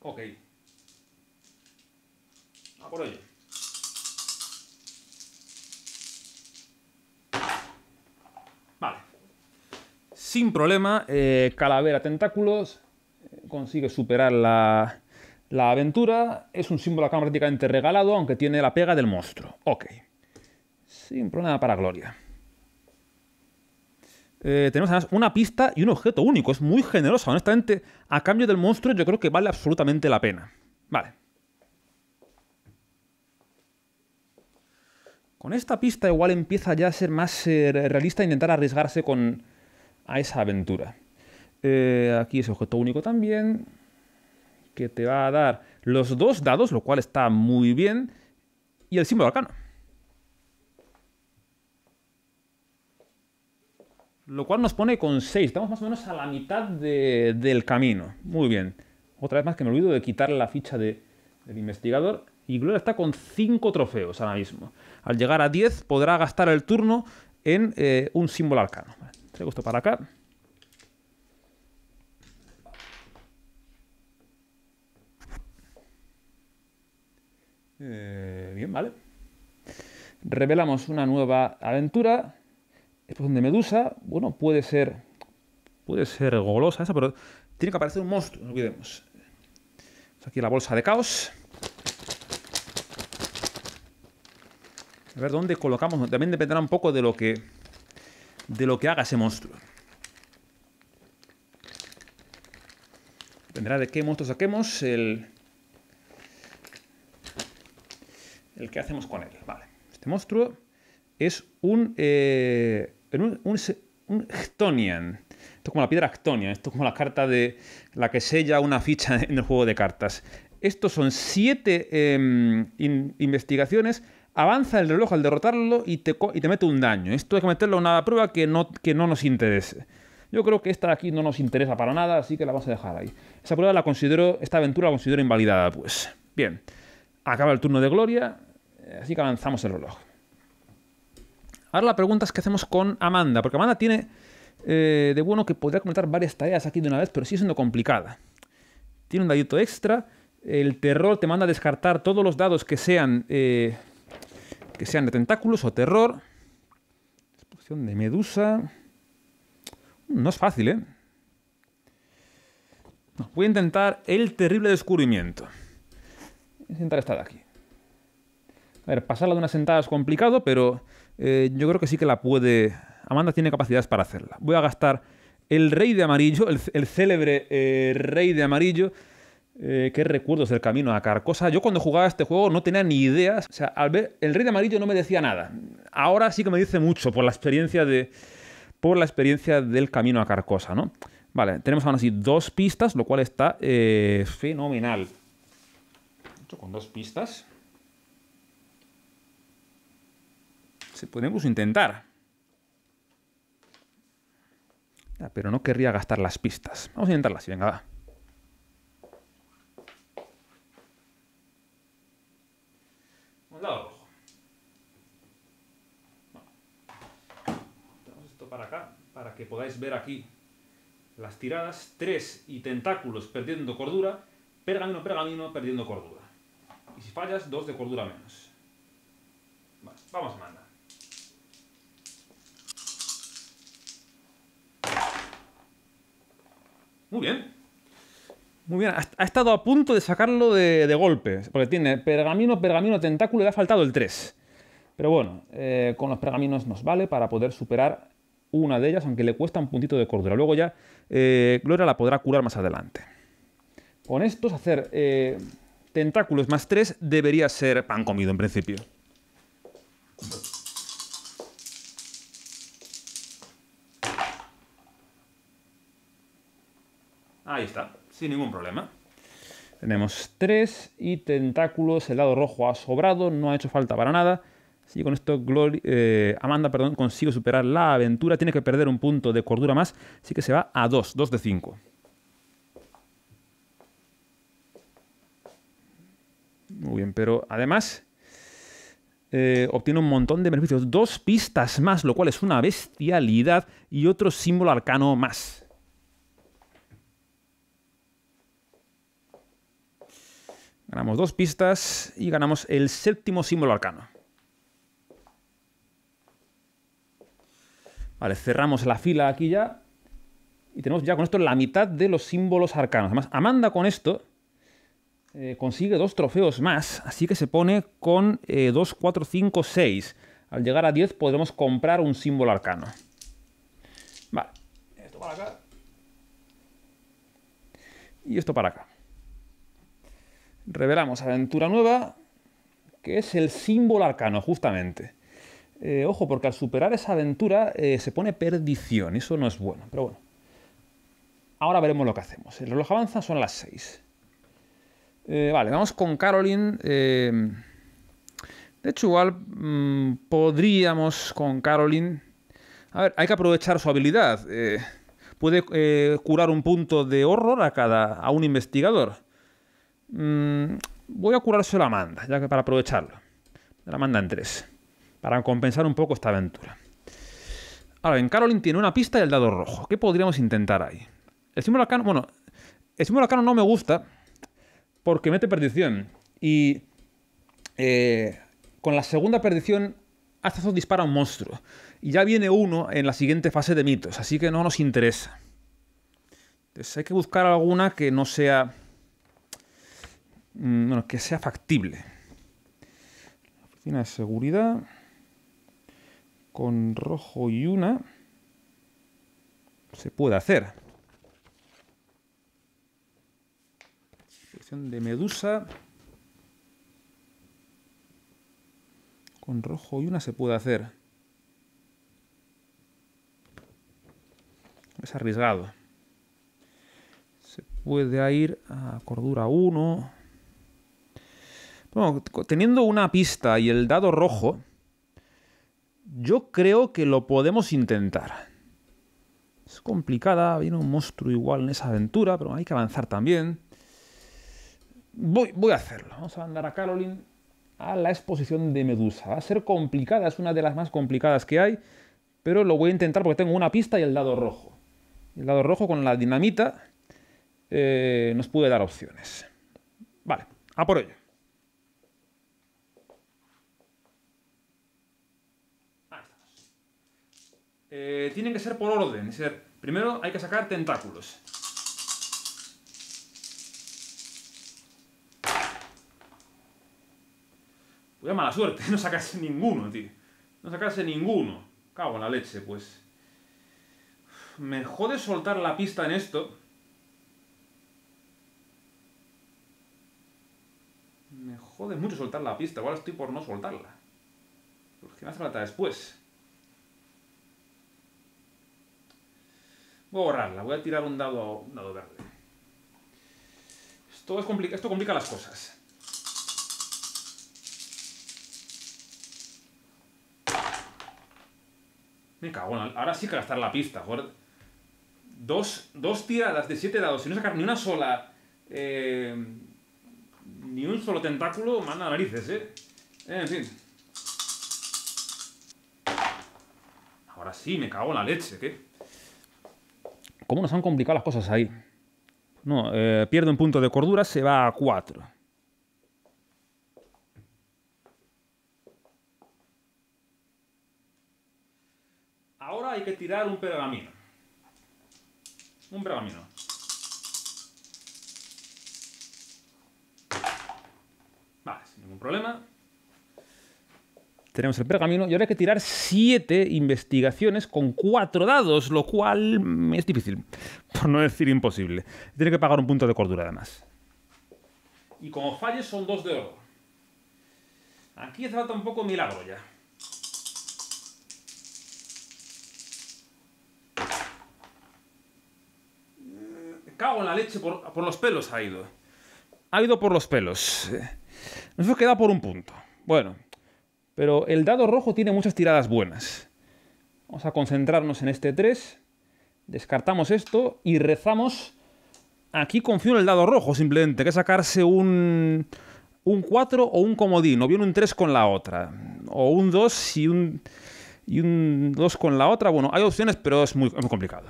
Ok. A ah, por ello. Vale. Sin problema, eh, Calavera Tentáculos eh, consigue superar la, aventura. Es un símbolo acá prácticamente regalado, aunque tiene la pega del monstruo. Ok. Sin problema para Gloria. Eh, tenemos además una pista y un objeto único. Es muy generosa, honestamente. A cambio del monstruo yo creo que vale absolutamente la pena. Vale. Con esta pista igual empieza ya a ser más eh, realista intentar arriesgarse con, a esa aventura. Eh, aquí ese objeto único también, que te va a dar los dos dados, lo cual está muy bien, y el símbolo arcano. lo cual nos pone con 6. Estamos más o menos a la mitad del camino. Muy bien. Otra vez más que me olvido de quitar la ficha de, del investigador. Y Gloria está con 5 trofeos ahora mismo. Al llegar a 10 podrá gastar el turno en eh, un símbolo arcano. te traigo esto para acá. Eh, bien, vale. Revelamos una nueva aventura después de medusa, bueno, puede ser, puede ser golosa esa, pero tiene que aparecer un monstruo, no olvidemos. Aquí la bolsa de caos. A ver dónde colocamos. También dependerá un poco de lo que, de lo que haga ese monstruo. Dependerá de qué monstruo saquemos el, el que hacemos con él. Vale. Este monstruo es un... Eh, en un, un, Esto es como la piedra Chtonian, esto es como la carta de la que sella una ficha en el juego de cartas. Estos son siete em, investigaciones. Avanza el reloj al derrotarlo y te, y te mete un daño. Esto hay que meterlo a una prueba que no, que no nos interese. Yo creo que esta de aquí no nos interesa para nada, así que la vamos a dejar ahí. Esa prueba la considero, esta aventura la considero invalidada, pues. Bien, acaba el turno de Gloria, eh, así que avanzamos el reloj. Ahora la pregunta es qué hacemos con Amanda, porque Amanda tiene eh, de bueno que podría completar varias tareas aquí de una vez, pero sigue siendo complicada. Tiene un dadito extra. El terror te manda a descartar todos los dados que sean, eh, que sean de tentáculos o terror. Exposición de medusa. Mm, no es fácil, ¿eh? voy a intentar el terrible descubrimiento. Voy a intentar esta de aquí. A ver, pasarla de una sentada es complicado, pero eh, yo creo que sí que la puede... Amanda tiene capacidades para hacerla. Voy a gastar el rey de amarillo, el, célebre eh, rey de amarillo. Eh, qué recuerdos del camino a Carcosa. Yo cuando jugaba este juego no tenía ni ideas. O sea, al ver el Rey de Amarillo no me decía nada. Ahora sí que me dice mucho por la experiencia de por la experiencia del camino a Carcosa, ¿no? Vale, tenemos aún así dos pistas, lo cual está fenomenal. con dos pistas. podemos intentar. Pero no querría gastar las pistas. Vamos a intentarlas, venga, va. Tenemos esto para acá, para que podáis ver aquí las tiradas. Tres y tentáculos perdiendo cordura. Pergamino, pergamino, perdiendo cordura. Y si fallas, dos de cordura menos. vamos a mandar. Muy bien. Muy bien, ha, estado a punto de sacarlo de, golpes. golpe, porque tiene pergamino, pergamino, tentáculo, le ha faltado el 3. Pero bueno, eh, con los pergaminos nos vale para poder superar una de ellas, aunque le cuesta un puntito de cordura. Luego ya eh, Gloria la podrá curar más adelante. Con estos, hacer eh, tentáculos más 3 debería ser pan comido en principio. Ahí está, sin ningún problema. Tenemos tres y tentáculos, el lado rojo ha sobrado, no ha hecho falta para nada. Si con esto eh, Amanda perdón, consigue superar la aventura, tiene que perder un punto de cordura más, así que se va a 2, 2 de 5. Muy bien, pero además eh, obtiene un montón de beneficios. Dos pistas más, lo cual es una bestialidad y otro símbolo arcano más. Ganamos dos pistas y ganamos el séptimo símbolo arcano. Vale, cerramos la fila aquí ya. Y tenemos ya con esto la mitad de los símbolos arcanos. Además, Amanda con esto eh, consigue dos trofeos más, así que se pone con 2, 4, 5, 6. Al llegar a 10 podremos comprar un símbolo arcano. Vale. Esto para acá. Y esto para acá revelamos aventura nueva, que es el símbolo arcano, justamente. Eh, ojo, porque al superar esa aventura eh, se pone perdición, eso no es bueno, pero bueno. Ahora veremos lo que hacemos. El reloj avanza, son las 6. Eh, vale, vamos con Caroline. de hecho, igual mm, podríamos con Caroline... A ver, hay que aprovechar su habilidad. puede curar un punto de horror a, cada, a un investigador. Mm, voy a curarse la manda, ya que para aprovecharla. La manda en tres Para compensar un poco esta aventura. Ahora bien, Caroline tiene una pista y el dado rojo. ¿Qué podríamos intentar ahí? El símbolo arcano, bueno, el símbolo arcano no me gusta porque mete perdición. Y eh, con la segunda perdición, Astazot dispara un monstruo. Y ya viene uno en la siguiente fase de mitos, así que no nos interesa. Entonces hay que buscar alguna que no sea Mm, bueno, que sea factible. Oficina de seguridad con rojo y una se puede hacer. Selección de medusa con rojo y una se puede hacer. Es arriesgado. Se puede ir a cordura 1 teniendo una pista y el dado rojo, yo creo que lo podemos intentar. Es complicada, viene un monstruo igual en esa aventura, pero hay que avanzar también. Voy, a hacerlo. Vamos a mandar a Caroline a la exposición de Medusa. Va a ser complicada, es una de las más complicadas que hay, pero lo voy a intentar porque tengo una pista y el dado rojo. El dado rojo con la dinamita eh, nos puede dar opciones. Vale, a por ello. Eh, tienen que ser por orden. Es primero hay que sacar tentáculos. a pues mala suerte, no sacase ninguno, tío. No sacarse ninguno. Cago en la leche, pues. Me jode soltar la pista en esto. Me jode mucho soltar la pista. Igual estoy por no soltarla. Porque me hace falta después. Voy a borrarla, voy a tirar un dado, un dado verde. Esto, es complica, esto complica las cosas. Me cago en Ahora sí que gastar la pista, Dos, tiradas de siete dados y no sacar ni una sola... Eh, ni un solo tentáculo, manda narices, ¿eh? En fin. Ahora sí, me cago en la leche, ¿qué? ¿Cómo nos han complicado las cosas ahí? No, pierdo eh, pierde un punto de cordura, se va a 4. Ahora hay que tirar un pergamino. Un pergamino. Vale, sin ningún problema tenemos el pergamino y ahora hay que tirar siete investigaciones con cuatro dados, lo cual mm, es difícil, por no decir imposible. Tiene que pagar un punto de cordura además. Y como falles son dos de oro. Aquí hace falta un poco milagro ya. Eh, cago en la leche, por, por, los pelos ha ido. Ha ido por los pelos. Nos hemos quedado por un punto. Bueno, pero el dado rojo tiene muchas tiradas buenas. Vamos a concentrarnos en este 3. Descartamos esto y rezamos. Aquí confío en el dado rojo, simplemente, que sacarse un, 4 o un comodín, o bien un 3 con la otra, o un 2 y un, y un 2 con la otra. Bueno, hay opciones, pero es muy, muy complicado.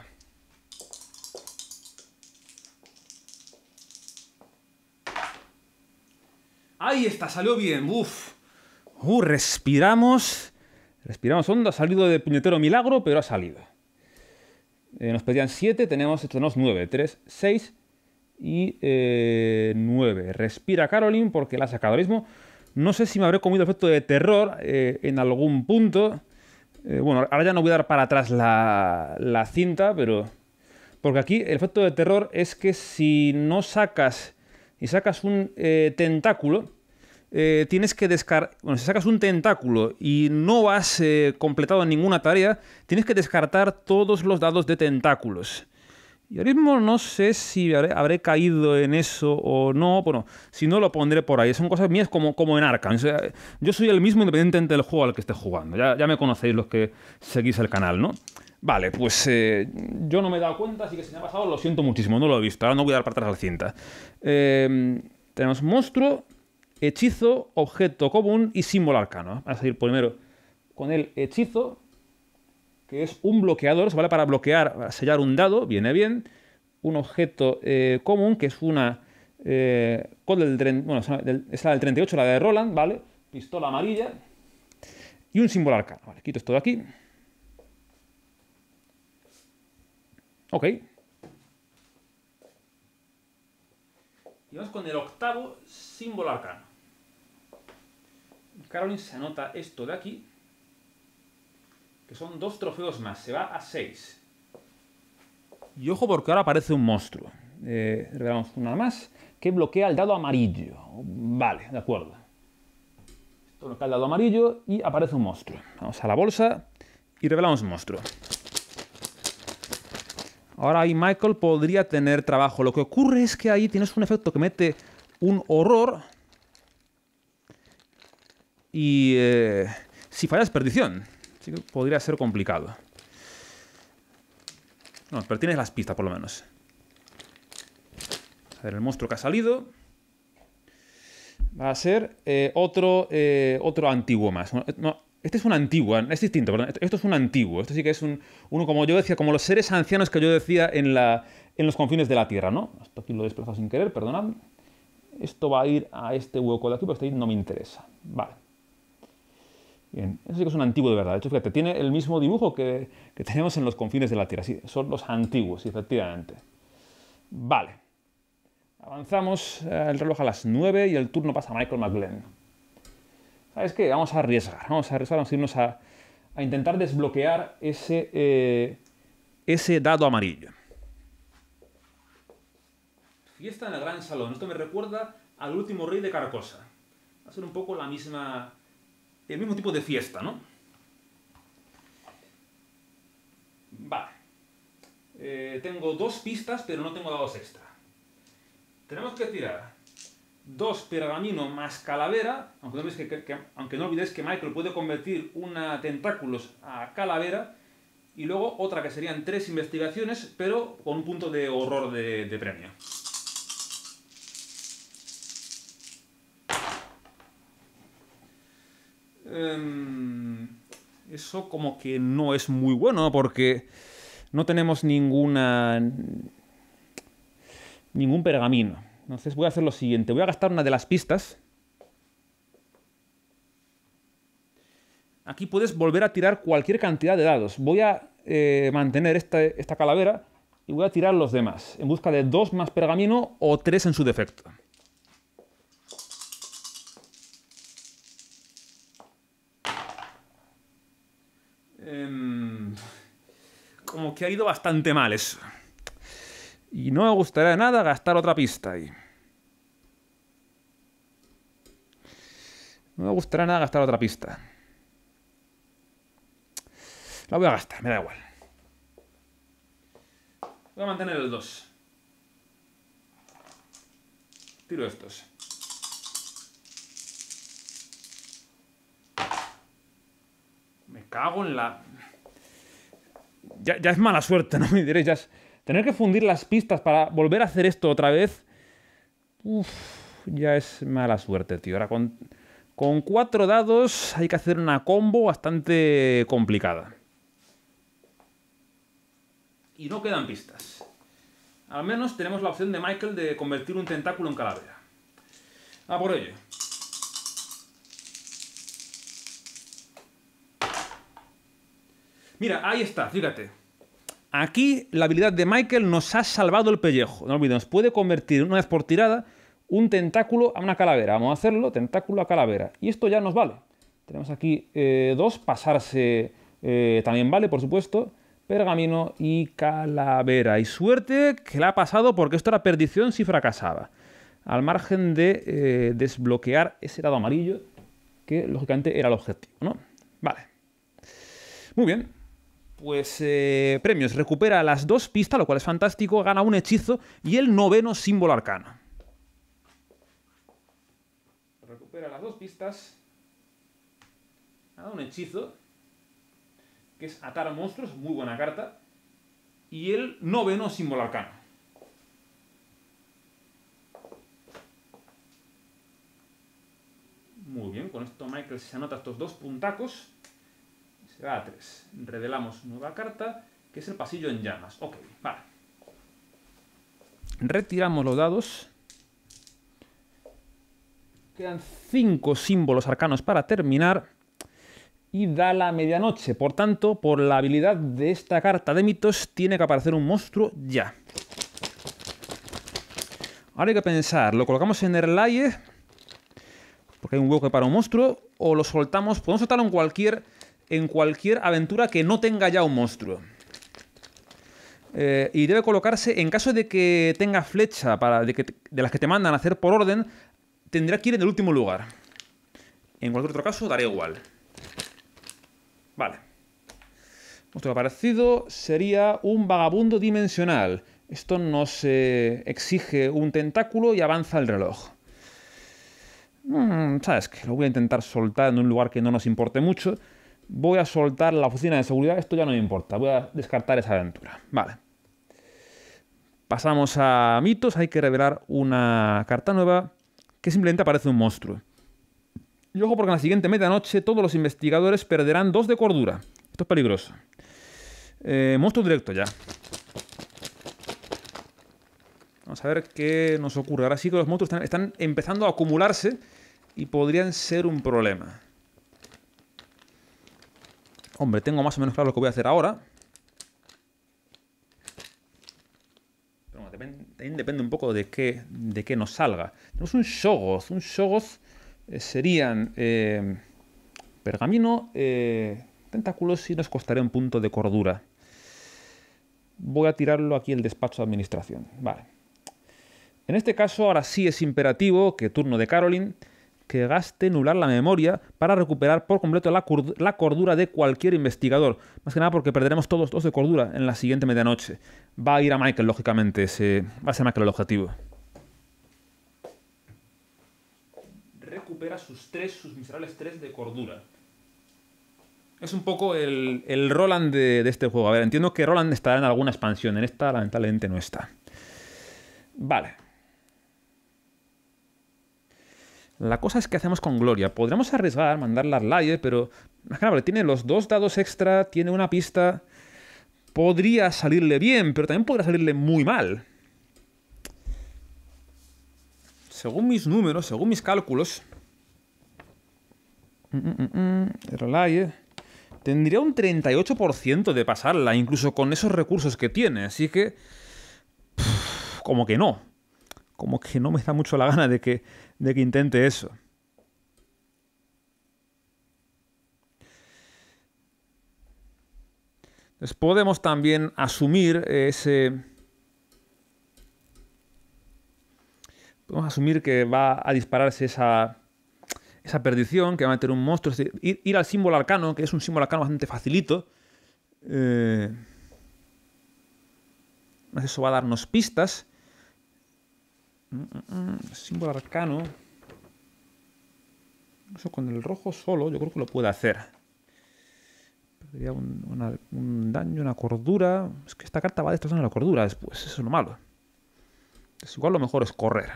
Ahí está, salió bien. Uf. Uh, respiramos. Respiramos hondo. Ha salido de puñetero milagro, pero ha salido. Eh, nos pedían 7, tenemos, tenemos 9. 3, 6 y 9. Eh, Respira Caroline porque la ha sacado mismo. No sé si me habré comido efecto de terror eh, en algún punto. bueno, ahora ya no voy a dar para atrás la, cinta, pero... Porque aquí el efecto de terror es que si no sacas... Y sacas un tentáculo, eh, tienes que descartar, bueno, si sacas un tentáculo y no has eh, completado ninguna tarea, tienes que descartar todos los dados de tentáculos. Y ahora mismo no sé si habré, caído en eso o no. Bueno, si no lo pondré por ahí. Son cosas mías como, como en Arkham. yo soy el mismo independientemente del juego al que esté jugando. Ya, ya me conocéis los que seguís el canal, ¿no? Vale, pues eh, yo no me he dado cuenta, así que si me ha pasado lo siento muchísimo. No lo he visto. Ahora no voy a dar para atrás la cinta. Eh, tenemos monstruo hechizo, objeto común y símbolo arcano. Vamos a ir primero con el hechizo, que es un bloqueador, se vale para bloquear, sellar un dado, viene bien. Un objeto eh, común, que es una. Eh, con el, bueno, es la del 38, la de Roland, ¿vale? Pistola amarilla. Y un símbolo arcano. Vale, quito esto de aquí. Ok. Y vamos con el octavo símbolo arcano. Caroline se anota esto de aquí, que son dos trofeos más, se va a seis. Y ojo porque ahora aparece un monstruo. Eh, revelamos una más, que bloquea el dado amarillo. Vale, de acuerdo. Esto bloquea el dado amarillo y aparece un monstruo. Vamos a la bolsa y revelamos un monstruo. Ahora ahí Michael podría tener trabajo. Lo que ocurre es que ahí tienes un efecto que mete un horror y eh, si fallas, perdición. Así que podría ser complicado. No, pero tienes las pistas por lo menos. A ver, el monstruo que ha salido. Va a ser eh, otro, eh, otro antiguo más. No, este es un antiguo, es distinto, perdón. Esto, es un antiguo. Esto sí que es un, uno, como yo decía, como los seres ancianos que yo decía en, los confines de la Tierra, ¿no? Esto aquí lo he desplazado sin querer, perdonad. Esto va a ir a este hueco de aquí, pero este no me interesa. Vale. Bien, eso sí que es un antiguo de verdad. De hecho, fíjate, tiene el mismo dibujo que, tenemos en los confines de la Tierra. Sí, son los antiguos, efectivamente. Vale. Avanzamos eh, el reloj a las 9 y el turno pasa a Michael McGlenn. ¿Sabes qué? Vamos a arriesgar. Vamos a arriesgar, vamos a irnos a, intentar desbloquear ese, eh, ese dado amarillo. Fiesta en el Gran Salón. Esto me recuerda al último rey de Carcosa. Va a ser un poco la misma el mismo tipo de fiesta, ¿no? Vale. Eh, tengo dos pistas, pero no tengo dados extra. Tenemos que tirar dos pergamino más calavera, aunque no, olvidéis que, Michael puede convertir una tentáculos a calavera, y luego otra que serían tres investigaciones, pero con un punto de horror de premio. Em, eso como que no es muy bueno, porque no tenemos ninguna ningún pergamino. Entonces voy a hacer lo siguiente. Voy a gastar una de las pistas. Aquí puedes volver a tirar cualquier cantidad de dados. Voy a eh, mantener esta calavera y voy a tirar los demás. En busca de dos más pergamino o tres en su defecto. Em, como que ha ido bastante mal eso. Y no me gustaría nada gastar otra pista ahí. No me gustaría nada gastar otra pista. La voy a gastar, me da igual. Voy a mantener el 2. Tiro estos. cago en la... Ya, es mala suerte, ¿no? Me diréis, ya Tener que fundir las pistas para volver a hacer esto otra vez... uff, ya es mala suerte, tío. Ahora con, con cuatro dados hay que hacer una combo bastante complicada. Y no quedan pistas. Al menos tenemos la opción de Michael de convertir un tentáculo en calavera. Ah, por ello. Mira, ahí está, fíjate. Aquí la habilidad de Michael nos ha salvado el pellejo. No olvidemos, puede convertir una vez por tirada un tentáculo a una calavera. Vamos a hacerlo, tentáculo a calavera. Y esto ya nos vale. Tenemos aquí eh, dos, pasarse eh, también vale, por supuesto. Pergamino y calavera. Y suerte que la ha pasado porque esto era perdición si fracasaba. Al margen de eh, desbloquear ese lado amarillo, que lógicamente era el objetivo, ¿no? Vale. Muy bien. Pues eh, premios, recupera las dos pistas, lo cual es fantástico, gana un hechizo y el noveno símbolo arcano. Recupera las dos pistas, gana un hechizo, que es atar a monstruos, muy buena carta, y el noveno símbolo arcano. Muy bien, con esto Michael se anota estos dos puntacos cada va a 3. Revelamos nueva carta, que es el pasillo en llamas. Ok, vale. Retiramos los dados. Quedan 5 símbolos arcanos para terminar. Y da la medianoche. Por tanto, por la habilidad de esta carta de mitos, tiene que aparecer un monstruo ya. Ahora hay que pensar, ¿lo colocamos en el aire. Porque hay un hueco para un monstruo. O lo soltamos, podemos soltarlo en cualquier en cualquier aventura que no tenga ya un monstruo. Eh, y debe colocarse, en caso de que tenga flecha para, de, las que te mandan a hacer por orden, tendrá que ir en el último lugar. En cualquier otro caso, daré igual. Vale. Nuestro aparecido sería un vagabundo dimensional. Esto nos exige un tentáculo y avanza el reloj. Mm, ¿Sabes? Que lo voy a intentar soltar en un lugar que no nos importe mucho voy a soltar la oficina de seguridad, esto ya no me importa, voy a descartar esa aventura. Vale. Pasamos a mitos, hay que revelar una carta nueva que simplemente aparece un monstruo. Y ojo porque en la siguiente medianoche todos los investigadores perderán dos de cordura. Esto es peligroso. Eh, monstruo directo ya. Vamos a ver qué nos ocurre. Ahora sí que los monstruos están empezando a acumularse y podrían ser un problema. Hombre, tengo más o menos claro lo que voy a hacer ahora. Pero depende un poco de qué, de qué nos salga. Tenemos un Shogoth. Un Shogoth eh, serían eh, pergamino, eh, tentáculos y nos costaría un punto de cordura. Voy a tirarlo aquí el despacho de administración. Vale. En este caso, ahora sí es imperativo que turno de Caroline que gaste nular la memoria para recuperar por completo la, la cordura de cualquier investigador. Más que nada porque perderemos todos dos de cordura en la siguiente medianoche. Va a ir a Michael, lógicamente, va a ser Michael el objetivo. Recupera sus tres, sus miserables tres de cordura. Es un poco el, Roland de, de, este juego. A ver, entiendo que Roland estará en alguna expansión. En esta, lamentablemente, no está. Vale. La cosa es que hacemos con Gloria. Podríamos arriesgar, mandarla al Laie, pero. Claro, tiene los dos dados extra, tiene una pista. Podría salirle bien, pero también podría salirle muy mal. Según mis números, según mis cálculos. Mm, mm, mm, Laie. Tendría un 38% de pasarla, incluso con esos recursos que tiene. Así que. como que no. Como que no me da mucho la gana de que de que intente eso. Entonces podemos también asumir ese... Podemos asumir que va a dispararse esa, perdición, que va a meter un monstruo. ir, al símbolo arcano, que es un símbolo arcano bastante facilito. Eh, eso va a darnos pistas. Mm, mm, mm. Símbolo arcano. eso con el rojo solo, yo creo que lo puede hacer. Perdería un, un daño, una cordura. Es que esta carta va destrozando la cordura después, eso es lo malo. Es igual lo mejor es correr.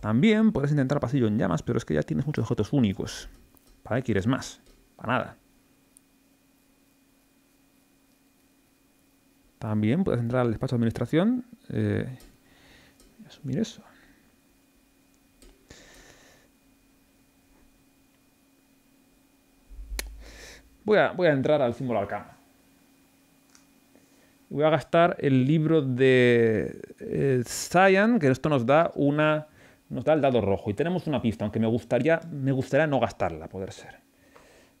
También puedes intentar pasillo en llamas, pero es que ya tienes muchos objetos únicos. ¿Para qué quieres más? Para nada. También puedes entrar al despacho de administración eh, asumir eso. Voy a, voy a entrar al símbolo arcano. Voy a gastar el libro de eh, que esto nos da una nos da el dado rojo y tenemos una pista, aunque me gustaría, me gustaría no gastarla, poder ser.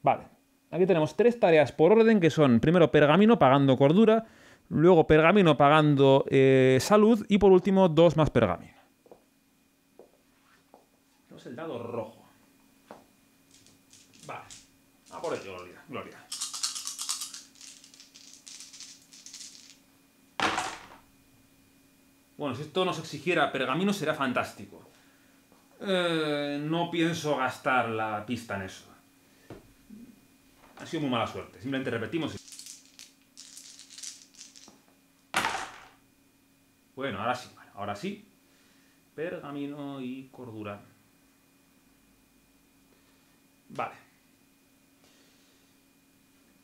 Vale, aquí tenemos tres tareas por orden que son, primero, pergamino pagando cordura, Luego Pergamino pagando eh, salud. Y por último, dos más Pergamino. Tenemos el dado rojo. Vale. A ah, por ello, Gloria. Gloria. Bueno, si esto nos exigiera pergamino será fantástico. Eh, no pienso gastar la pista en eso. Ha sido muy mala suerte. Simplemente repetimos. Bueno, ahora sí, ahora sí. Pergamino y cordura. Vale.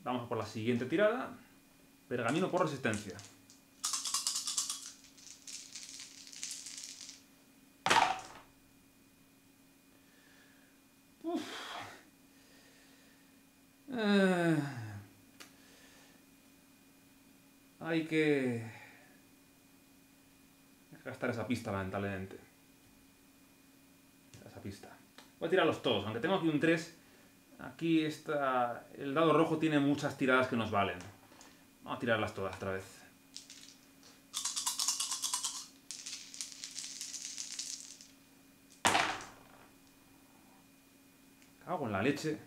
Vamos por la siguiente tirada. Pergamino por resistencia. Uf. Eh. Hay que va a estar esa pista, lamentablemente. Esa pista. Voy a tirarlos todos, aunque tengo aquí un 3. Aquí está... El dado rojo tiene muchas tiradas que nos valen. Vamos a tirarlas todas otra vez. Cago en la leche.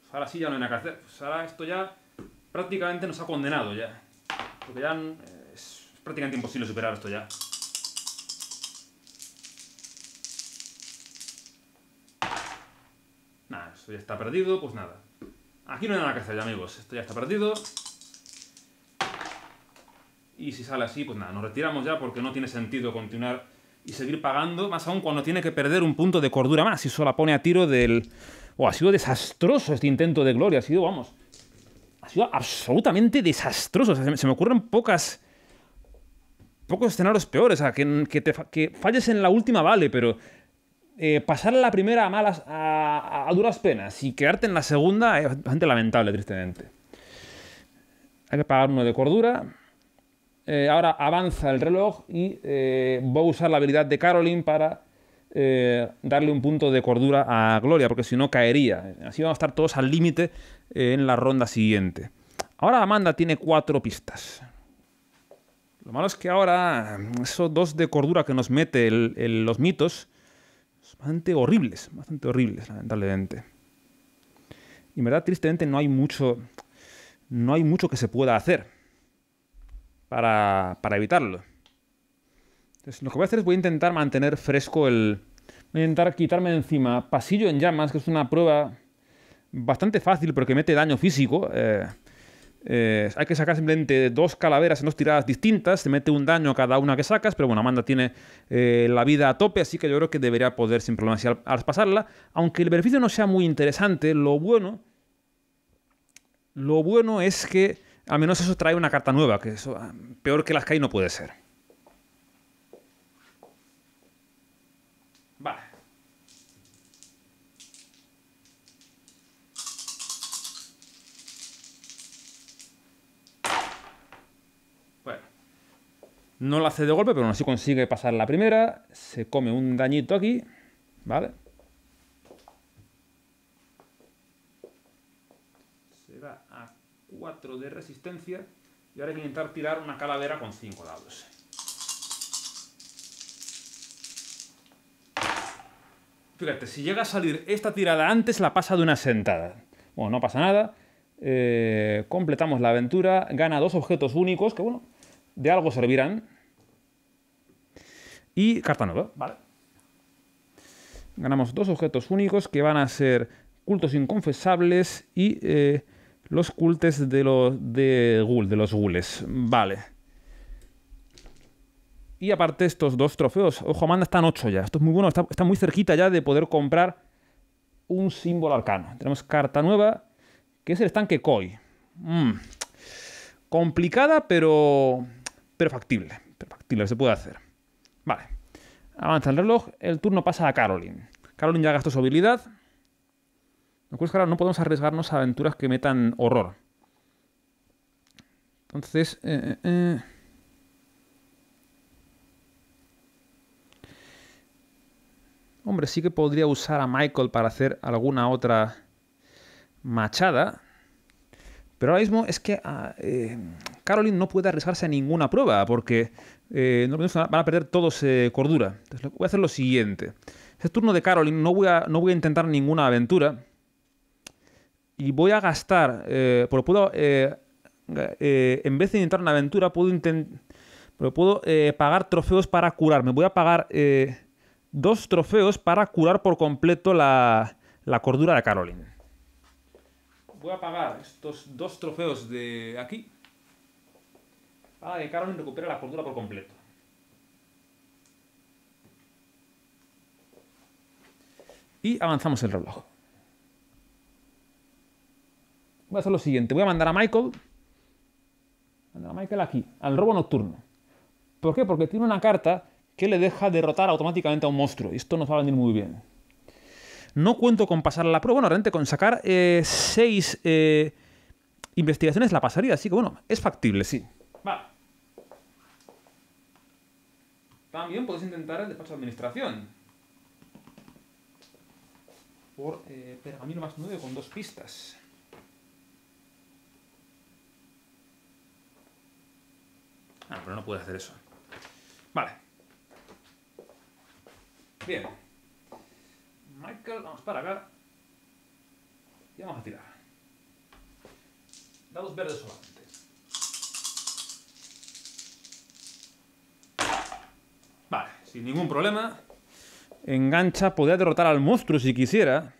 Pues ahora sí ya no hay nada que hacer. Pues ahora esto ya prácticamente nos ha condenado ya. Porque ya eh, es prácticamente imposible superar esto ya. Nada, esto ya está perdido, pues nada. Aquí no hay nada que hacer, ya, amigos. Esto ya está perdido. Y si sale así, pues nada, nos retiramos ya porque no tiene sentido continuar y seguir pagando, más aún cuando tiene que perder un punto de cordura más. Y solo la pone a tiro del... Oh, ha sido desastroso este intento de gloria, ha sido, vamos, ha sido absolutamente desastroso. se me ocurren pocas pocos escenarios peores. O que, te, falles en la última vale, pero eh, pasar la primera a, malas, a, duras penas y quedarte en la segunda es bastante lamentable, tristemente. Hay que pagar uno de cordura. Eh, ahora avanza el reloj y eh, voy a usar la habilidad de Caroline para darle un punto de cordura a Gloria, porque si no caería. Así vamos a estar todos al límite en la ronda siguiente. Ahora Amanda tiene cuatro pistas. Lo malo es que ahora esos dos de cordura que nos mete los mitos son bastante horribles, bastante horribles, lamentablemente. Y en verdad, tristemente, no hay mucho, no hay mucho que se pueda hacer para, para evitarlo. Entonces, lo que voy a hacer es voy a intentar mantener fresco el... Voy a intentar quitarme de encima Pasillo en llamas, que es una prueba bastante fácil porque mete daño físico. Eh, eh, hay que sacar simplemente dos calaveras en dos tiradas distintas. te mete un daño a cada una que sacas, pero bueno, Amanda tiene eh, la vida a tope, así que yo creo que debería poder sin problemas pasarla. Aunque el beneficio no sea muy interesante, lo bueno. Lo bueno es que al menos eso trae una carta nueva, que eso ah, peor que las que hay no puede ser. No la hace de golpe, pero aún así consigue pasar la primera. Se come un dañito aquí. ¿Vale? Se va a 4 de resistencia. Y ahora hay que intentar tirar una calavera con 5 dados. Fíjate, si llega a salir esta tirada antes, la pasa de una sentada. Bueno, no pasa nada. Eh, completamos la aventura. Gana dos objetos únicos que, bueno, de algo servirán y carta nueva. Vale. Ganamos dos objetos únicos que van a ser cultos inconfesables y eh, los cultes de los de de los gules. Vale. Y aparte estos dos trofeos. Ojo, Amanda, están ocho ya. Esto es muy bueno. Está, muy cerquita ya de poder comprar un símbolo arcano. Tenemos carta nueva, que es el estanque Koi. Mm. Complicada, pero, pero factible. Pero factible, se puede hacer. Vale. Avanza el reloj, el turno pasa a Caroline. Caroline ya gastó su habilidad. Lo no podemos arriesgarnos a aventuras que metan horror. Entonces... Eh, eh, eh. Hombre, sí que podría usar a Michael para hacer alguna otra machada. Pero ahora mismo es que... Ah, Caroline no puede arriesgarse a ninguna prueba porque eh, van a perder todos eh, cordura. voy a hacer lo siguiente. Este turno de Caroline, no voy a, no voy a intentar ninguna aventura. Y voy a gastar, eh, pero puedo, en vez de intentar una aventura, puedo, pagar trofeos para curarme. Voy a pagar dos trofeos para curar por completo la, la cordura de Caroline voy a pagar estos dos trofeos de aquí Ah, de Carolyn recupera la cordura por completo. Y avanzamos el reloj. Voy a hacer lo siguiente. Voy a mandar a Michael. Mandar a Michael aquí, al robo nocturno. ¿Por qué? Porque tiene una carta que le deja derrotar automáticamente a un monstruo. Y esto nos va a venir muy bien. No cuento con pasar la prueba. Bueno, realmente con sacar eh, seis eh, investigaciones la pasaría. Así que bueno, es factible, sí. Vale. También podéis intentar el despacho de administración. Por eh, pergamino más 9 con dos pistas. Ah, pero no puedes hacer eso. Vale. Bien. Michael, vamos para acá. Y vamos a tirar. Dados verdes o sin ningún problema. Engancha, podría derrotar al monstruo si quisiera.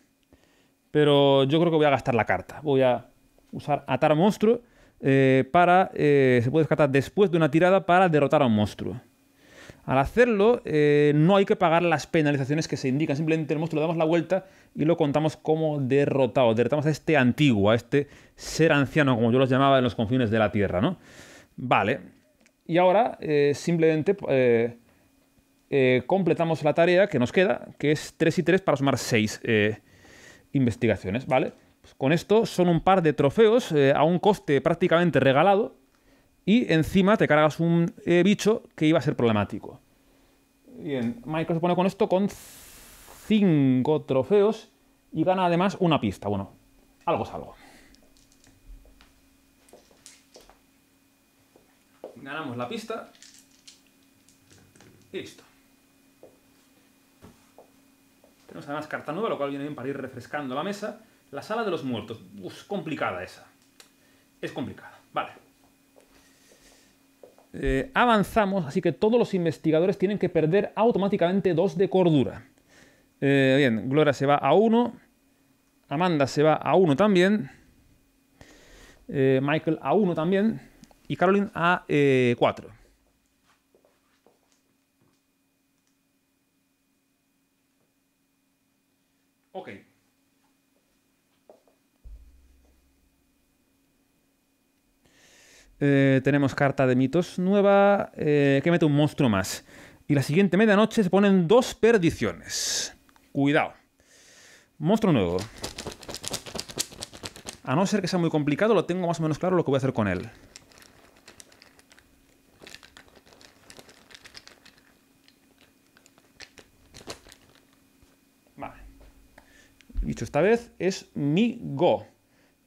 Pero yo creo que voy a gastar la carta. Voy a usar atar monstruo eh, para... Eh, se puede descartar después de una tirada para derrotar a un monstruo. Al hacerlo, eh, no hay que pagar las penalizaciones que se indican. Simplemente el monstruo le damos la vuelta y lo contamos como derrotado. Derrotamos a este antiguo, a este ser anciano, como yo los llamaba en los confines de la Tierra, ¿no? Vale. Y ahora, simplemente eh, completamos la tarea que nos queda, que es 3 y 3 para sumar 6 eh, investigaciones, ¿vale? Pues con esto son un par de trofeos eh, a un coste prácticamente regalado y encima te cargas un bicho que iba a ser problemático. Bien, Michael se pone con esto con 5 trofeos y gana además una pista. Bueno, algo es algo. Ganamos la pista. listo. Tenemos además carta nueva, lo cual viene bien para ir refrescando la mesa. La sala de los muertos. Uf, complicada esa. Es complicada. Vale. Eh, avanzamos, así que todos los investigadores tienen que perder automáticamente dos de cordura. Eh, bien, Gloria se va a uno. Amanda se va a uno también. Eh, Michael a uno también. Y Caroline a cuatro. Eh, tenemos carta de mitos nueva eh, que mete un monstruo más. Y la siguiente medianoche se ponen dos perdiciones. Cuidado. Monstruo nuevo. A no ser que sea muy complicado, lo tengo más o menos claro lo que voy a hacer con él. Vale. Dicho esta vez, es mi Go.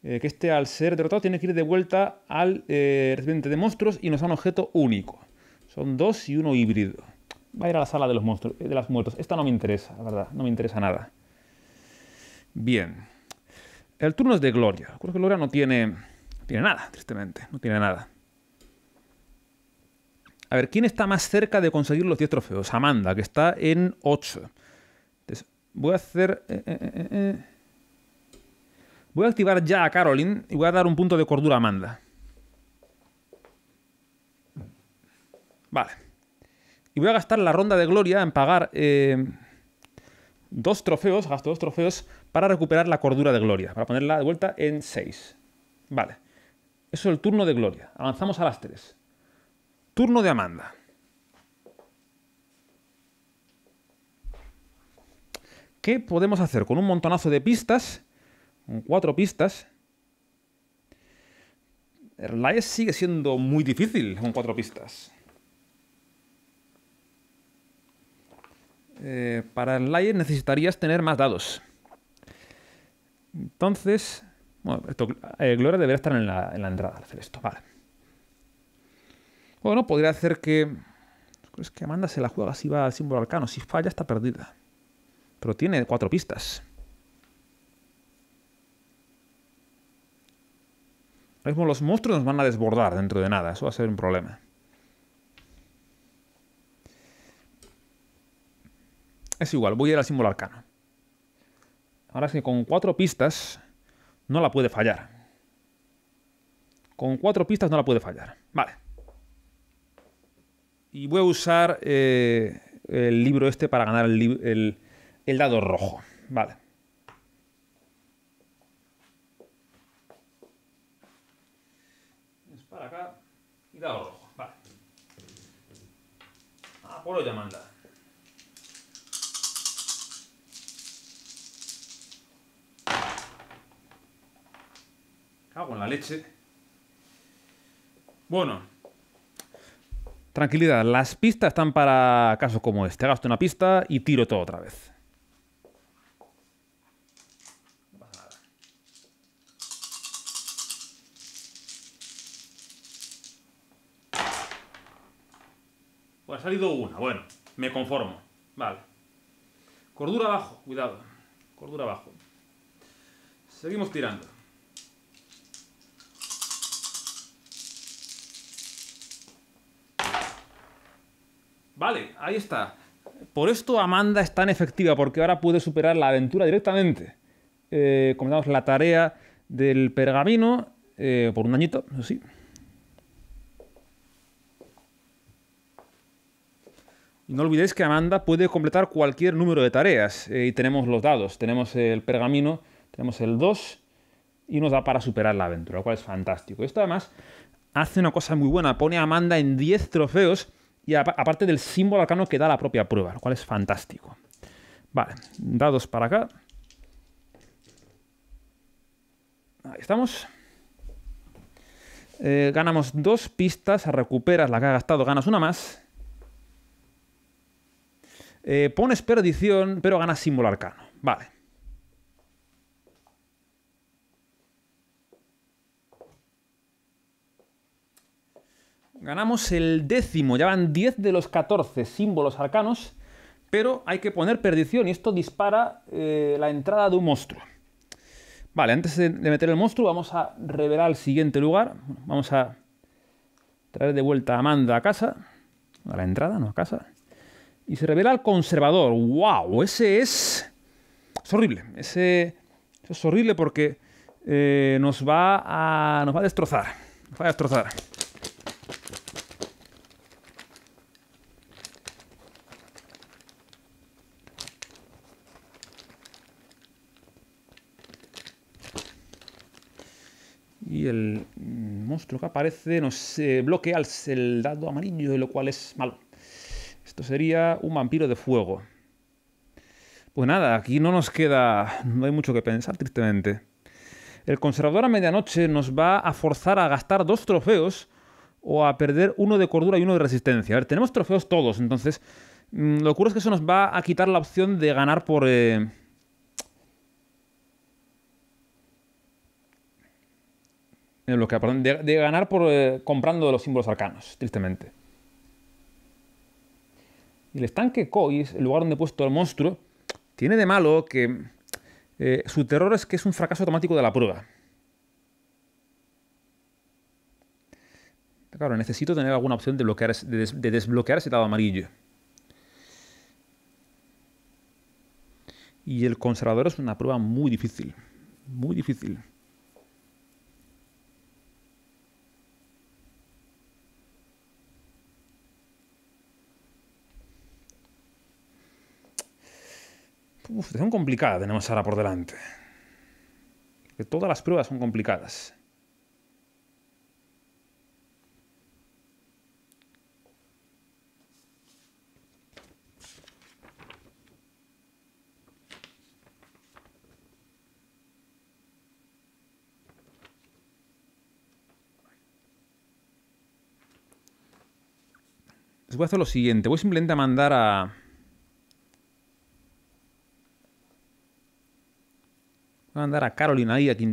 Eh, que este al ser derrotado tiene que ir de vuelta al eh, recipiente de monstruos y nos da un objeto único. Son dos y uno híbrido. Va a ir a la sala de los monstruos, de las muertos. Esta no me interesa, la verdad, no me interesa nada. Bien. El turno es de Gloria. Creo que Gloria no tiene, tiene nada, tristemente. No tiene nada. A ver, ¿quién está más cerca de conseguir los 10 trofeos? Amanda, que está en 8. Entonces, voy a hacer... Eh, eh, Voy a activar ya a Caroline y voy a dar un punto de cordura a Amanda. Vale. Y voy a gastar la ronda de gloria en pagar eh, dos trofeos, gasto dos trofeos, para recuperar la cordura de gloria, para ponerla de vuelta en 6. Vale. Eso es el turno de gloria. Avanzamos a las 3. Turno de Amanda. ¿Qué podemos hacer? Con un montonazo de pistas con cuatro pistas. layer sigue siendo muy difícil con cuatro pistas. Eh, para el layer necesitarías tener más dados. Entonces, bueno, eh, Gloria debería estar en la, en la entrada al hacer esto, vale. Bueno, podría hacer que... Es que Amanda se la juega si va al símbolo arcano. Si falla, está perdida. Pero tiene cuatro pistas. mismo los monstruos nos van a desbordar dentro de nada. Eso va a ser un problema. Es igual, voy a ir al símbolo arcano. Ahora es que con cuatro pistas no la puede fallar. Con cuatro pistas no la puede fallar. Vale. Y voy a usar eh, el libro este para ganar el, el dado rojo. Vale. y dado rojo. Vale. A ah, por Cago en la leche. Bueno. Tranquilidad, las pistas están para casos como este. Gasto una pista y tiro todo otra vez. salido una. Bueno, me conformo. Vale. Cordura abajo, cuidado. Cordura abajo. Seguimos tirando. Vale, ahí está. Por esto Amanda es tan efectiva, porque ahora puede superar la aventura directamente. Eh, comenzamos la tarea del pergamino eh, por un añito, sí. Y no olvidéis que Amanda puede completar cualquier número de tareas. Eh, y tenemos los dados, tenemos el pergamino, tenemos el 2 y nos da para superar la aventura, lo cual es fantástico. Esto además hace una cosa muy buena, pone a Amanda en 10 trofeos y aparte del símbolo arcano que da la propia prueba, lo cual es fantástico. Vale, dados para acá. Ahí estamos. Eh, ganamos dos pistas, a recuperas la que ha gastado, ganas una más. Eh, pones perdición, pero ganas símbolo arcano. Vale. Ganamos el décimo, ya van 10 de los 14 símbolos arcanos, pero hay que poner perdición y esto dispara eh, la entrada de un monstruo. Vale, antes de meter el monstruo vamos a revelar el siguiente lugar. Vamos a traer de vuelta a Amanda a casa. A la entrada, no a casa y se revela al conservador. ¡Wow! Ese es... Es horrible. Ese es horrible porque eh, nos, va a, nos va a destrozar. Nos va a destrozar. Y el monstruo que aparece nos eh, bloquea el, el dado amarillo, lo cual es malo. Esto sería un vampiro de fuego. Pues nada, aquí no nos queda, no hay mucho que pensar, tristemente. El conservador a medianoche nos va a forzar a gastar dos trofeos o a perder uno de cordura y uno de resistencia. A ver, tenemos trofeos todos, entonces mm, lo curioso es que eso nos va a quitar la opción de ganar por... Eh, de, ganar por eh, comprando los símbolos arcanos, tristemente el estanque Cois, el lugar donde he puesto el monstruo, tiene de malo que eh, su terror es que es un fracaso automático de la prueba. claro, necesito tener alguna opción de, desbloquear ese dado amarillo. Y el conservador es una prueba muy difícil. Muy difícil. Uf, son complicada tenemos ahora por delante. Que todas las pruebas son complicadas. Les voy a hacer lo siguiente. Voy simplemente a mandar a... mandar a Caroline ahí a que,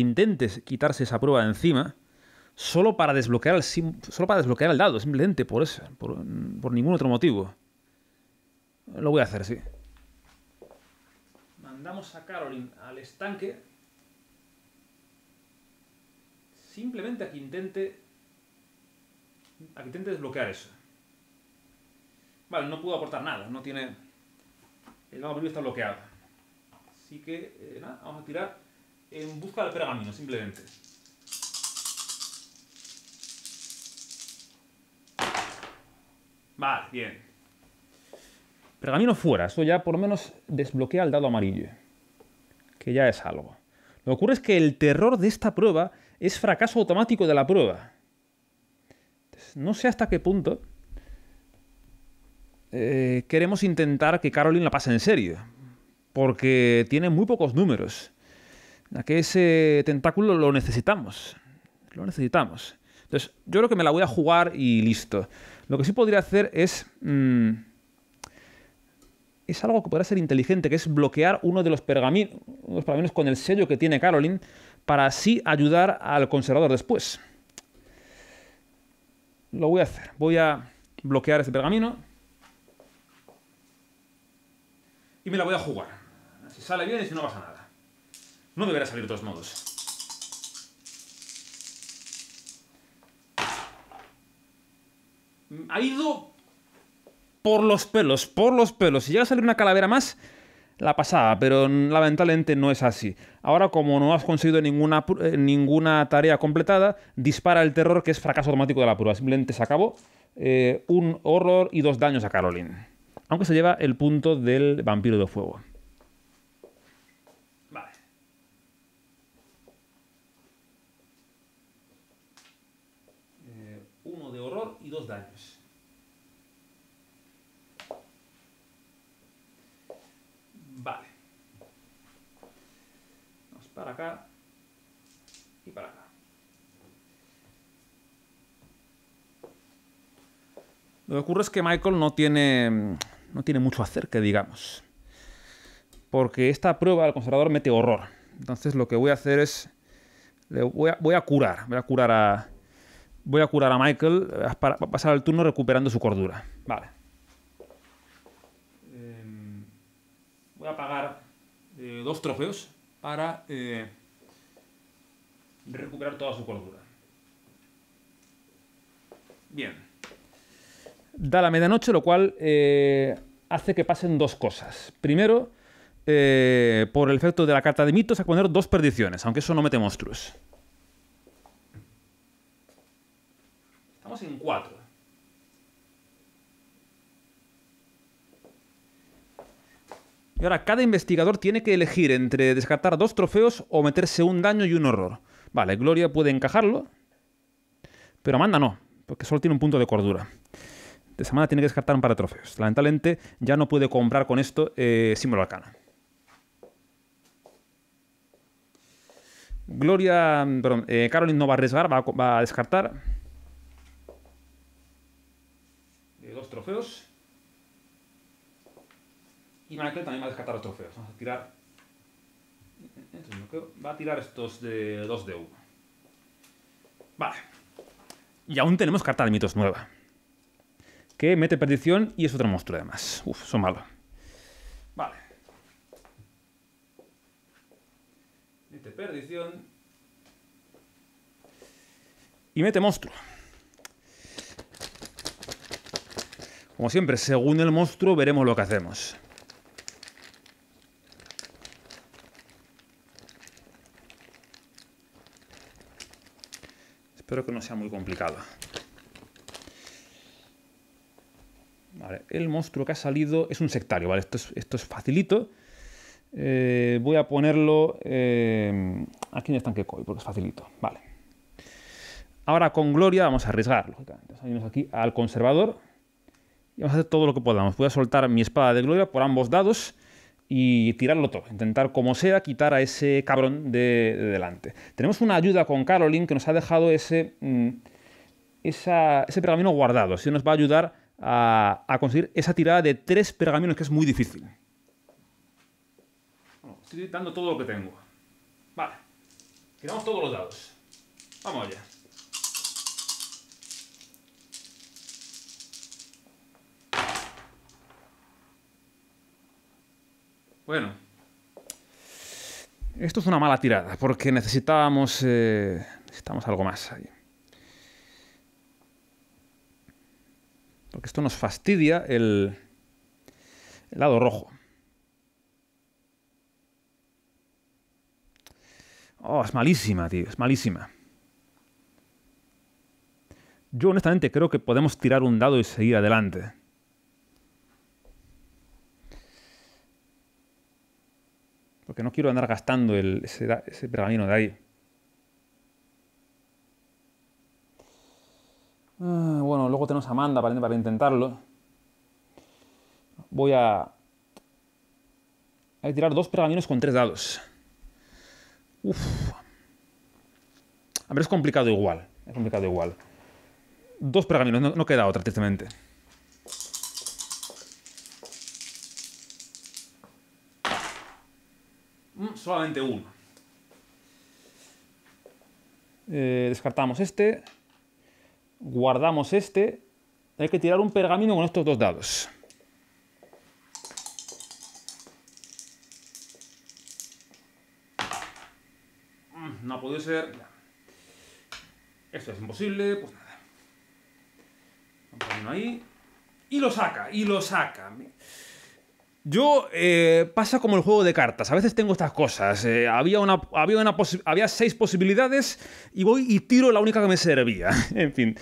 intente, quitarse esa prueba de encima. Solo para desbloquear el, solo para desbloquear el dado, simplemente por eso. Por, ningún otro motivo. Lo voy a hacer, sí. Mandamos a Carolyn al estanque. Simplemente a que intente. A que intente desbloquear eso. Vale, no puedo aportar nada. No tiene. El lado está bloqueado. Así que, eh, vamos a tirar en busca del pergamino, simplemente. Vale, bien. Pergamino fuera, eso ya por lo menos desbloquea el dado amarillo. Que ya es algo. Lo que ocurre es que el terror de esta prueba es fracaso automático de la prueba. no sé hasta qué punto eh, queremos intentar que Caroline la pase en serio porque tiene muy pocos números. Aquí que ese tentáculo lo necesitamos. Lo necesitamos. Entonces, yo creo que me la voy a jugar y listo. Lo que sí podría hacer es. Mm, es algo que podría ser inteligente, que es bloquear uno de los pergaminos, con el sello que tiene Caroline, para así ayudar al conservador después. Lo voy a hacer. Voy a bloquear ese pergamino. Y me la voy a jugar sale bien y si no pasa nada. No deberá salir de todos modos. Ha ido por los pelos, por los pelos. Si llega a salir una calavera más, la pasada. pero lamentablemente no es así. Ahora, como no has conseguido ninguna, eh, ninguna tarea completada, dispara el terror que es fracaso automático de la prueba. Simplemente se acabó eh, un horror y dos daños a Caroline. Aunque se lleva el punto del vampiro de fuego. Vale. Vamos para acá y para acá. Lo que ocurre es que Michael no tiene, no tiene mucho hacer, que digamos. Porque esta prueba al conservador mete horror. Entonces lo que voy a hacer es... Le voy, a, curar. Voy a curar a... Voy a curar a Michael eh, para pasar el turno recuperando su cordura. Vale. voy a pagar eh, dos trofeos para eh, recuperar toda su cordura. Bien. Da la medianoche, lo cual eh, hace que pasen dos cosas. Primero, por el efecto de la carta de mitos, a poner dos perdiciones, aunque eso no mete monstruos. Estamos en cuatro. Y ahora cada investigador tiene que elegir entre descartar dos trofeos o meterse un daño y un horror. Vale, Gloria puede encajarlo, pero Amanda no, porque solo tiene un punto de cordura. De semana tiene que descartar un par de trofeos. Lamentablemente ya no puede comprar con esto eh, símbolo arcana. Gloria, mm, perdón, eh, Caroline no va a arriesgar, va a, descartar. dos trofeos. Y Michael también va a descartar los trofeos. Vamos a tirar... Va a tirar estos de 2 de 1. Vale. Y aún tenemos carta de mitos nueva. Que mete perdición y es otro monstruo además. Uf, son malos. Vale. Mete perdición. Y mete monstruo. Como siempre, según el monstruo veremos lo que hacemos. Espero que no sea muy complicado. el monstruo que ha salido es un sectario, Esto es, esto es facilito. Eh, voy a ponerlo eh, aquí en el tanque koi, porque es facilito. Vale. Ahora con Gloria vamos a arriesgar, Salimos aquí al conservador y vamos a hacer todo lo que podamos. Voy a soltar mi espada de Gloria por ambos dados y tirarlo todo, intentar como sea quitar a ese cabrón de, delante. Tenemos una ayuda con Caroline que nos ha dejado ese, mm, ese pergamino guardado, así nos va a ayudar a, a, conseguir esa tirada de tres pergaminos que es muy difícil. estoy dando todo lo que tengo. Vale, tiramos todos los dados. Vamos allá. Bueno. Esto es una mala tirada, porque necesitábamos, eh, necesitamos algo más ahí. Porque esto nos fastidia el, el lado rojo. Oh, es malísima, tío, es malísima. Yo honestamente creo que podemos tirar un dado y seguir adelante. porque no quiero andar gastando ese, pergamino de ahí. Ah, bueno, luego tenemos a Amanda para, intentarlo. Voy a, a tirar dos pergaminos con tres dados. A ver, es complicado igual. Es complicado igual. Dos pergaminos, no queda otra, tristemente. solamente uno. Eh, descartamos este. Guardamos este. Hay que tirar un pergamino con estos dos dados. Mm, no ha podido ser. Esto es imposible, pues nada. Un ahí. Y lo saca, y lo saca. Yo eh, pasa como el juego de cartas. A veces tengo estas cosas. Eh, había, una, seis posibilidades y voy y tiro la única que me servía. en fin.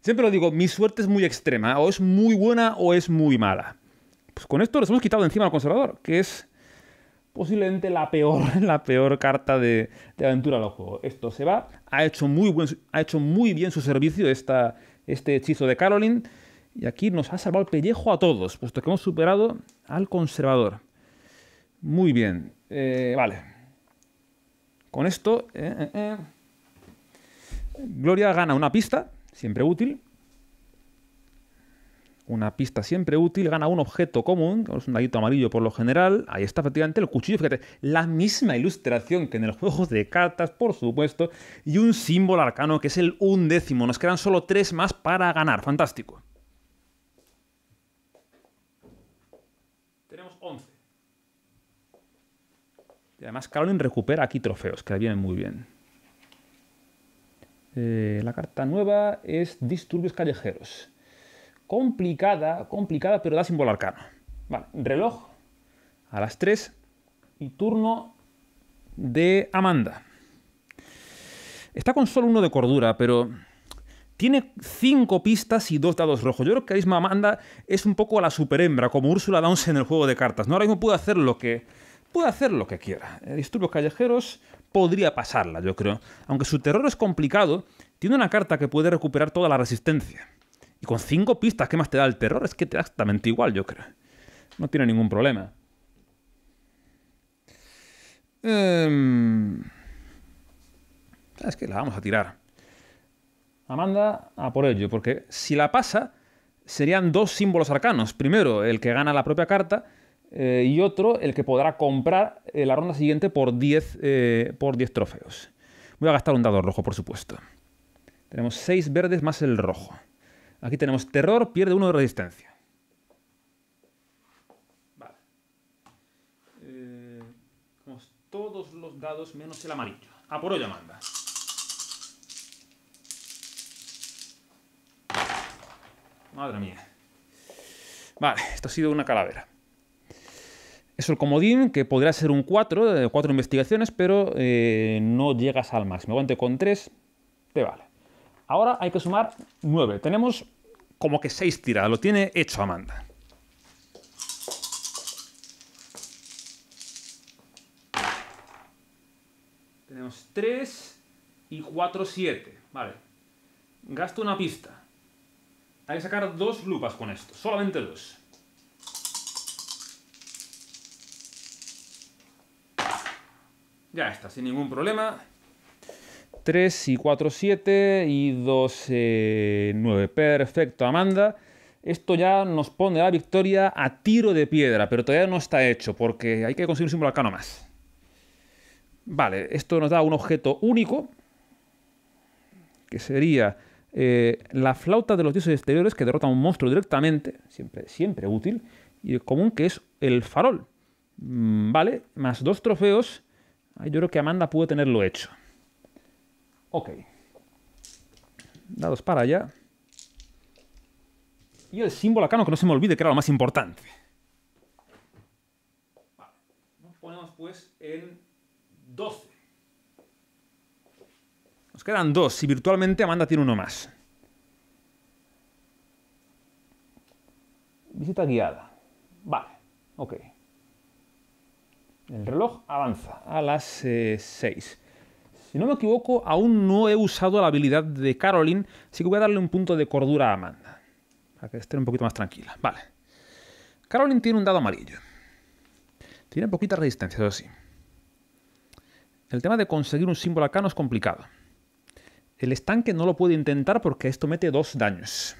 Siempre lo digo, mi suerte es muy extrema. O es muy buena o es muy mala. Pues con esto les hemos quitado encima al conservador, que es posiblemente la peor, la peor carta de, de aventura del juego. Esto se va. Ha hecho muy, ha hecho muy bien su servicio este hechizo de Caroline y aquí nos ha salvado el pellejo a todos, puesto que hemos superado al conservador. Muy bien. Eh, vale. Con esto, eh, eh, Gloria gana una pista, siempre útil. Una pista siempre útil, gana un objeto común, que es un dadito amarillo por lo general. Ahí está efectivamente el cuchillo, fíjate, la misma ilustración que en el juego de cartas, por supuesto, y un símbolo arcano que es el undécimo. Nos quedan solo tres más para ganar, fantástico. Y además Carolyn recupera aquí trofeos, que le vienen muy bien. Eh, la carta nueva es Disturbios Callejeros. Complicada, complicada, pero da símbolo arcano. Vale, reloj a las 3 y turno de Amanda. Está con solo uno de cordura, pero tiene cinco pistas y dos dados rojos. Yo creo que mismo Amanda es un poco a la superhembra, como Úrsula Downs en el juego de cartas. ¿no? Ahora mismo puede hacer lo que puede hacer lo que quiera. Eh, Disturbios callejeros podría pasarla, yo creo. Aunque su terror es complicado, tiene una carta que puede recuperar toda la resistencia. Y con cinco pistas, ¿qué más te da el terror? Es que te da exactamente igual, yo creo. No tiene ningún problema. Em, ah, es que la vamos a tirar. Amanda, a por ello, porque si la pasa, serían dos símbolos arcanos. Primero, el que gana la propia carta, eh, y otro el que podrá comprar eh, la ronda siguiente por 10, eh, por 10 trofeos. Voy a gastar un dado rojo, por supuesto. Tenemos 6 verdes más el rojo. Aquí tenemos terror, pierde uno de resistencia. Vale. Tenemos todos los dados menos el amarillo. A ah, por hoy manda. Madre mía. Vale, esto ha sido una calavera el comodín que podría ser un 4, de 4 investigaciones, pero eh, no llegas al máximo. Aguante con 3, te vale. Ahora hay que sumar 9. Tenemos como que 6 tiradas, lo tiene hecho Amanda. Tenemos 3 y 4, 7. Vale. Gasto una pista. Hay que sacar dos lupas con esto, solamente dos. Ya está, sin ningún problema. 3 y 4, 7 y 2, 9. Eh, Perfecto, Amanda. Esto ya nos pone la victoria a tiro de piedra, pero todavía no está hecho, porque hay que conseguir un símbolo acá más. Vale, esto nos da un objeto único, que sería eh, la flauta de los dioses exteriores, que derrota a un monstruo directamente, siempre, siempre útil, y común que es el farol. Mm, vale, más dos trofeos yo creo que Amanda pudo tenerlo hecho. Ok. Dados para allá. Y el símbolo acá, no que no se me olvide, que era lo más importante. Vale. Nos ponemos pues en 12. Nos quedan dos, y virtualmente Amanda tiene uno más. Visita guiada. Vale, ok. El reloj avanza a las 6. Eh, si no me equivoco, aún no he usado la habilidad de Caroline, así que voy a darle un punto de cordura a Amanda. Para que esté un poquito más tranquila. Vale. Caroline tiene un dado amarillo. Tiene poquita resistencia, eso sí. El tema de conseguir un símbolo acá no es complicado. El estanque no lo puede intentar porque esto mete dos daños.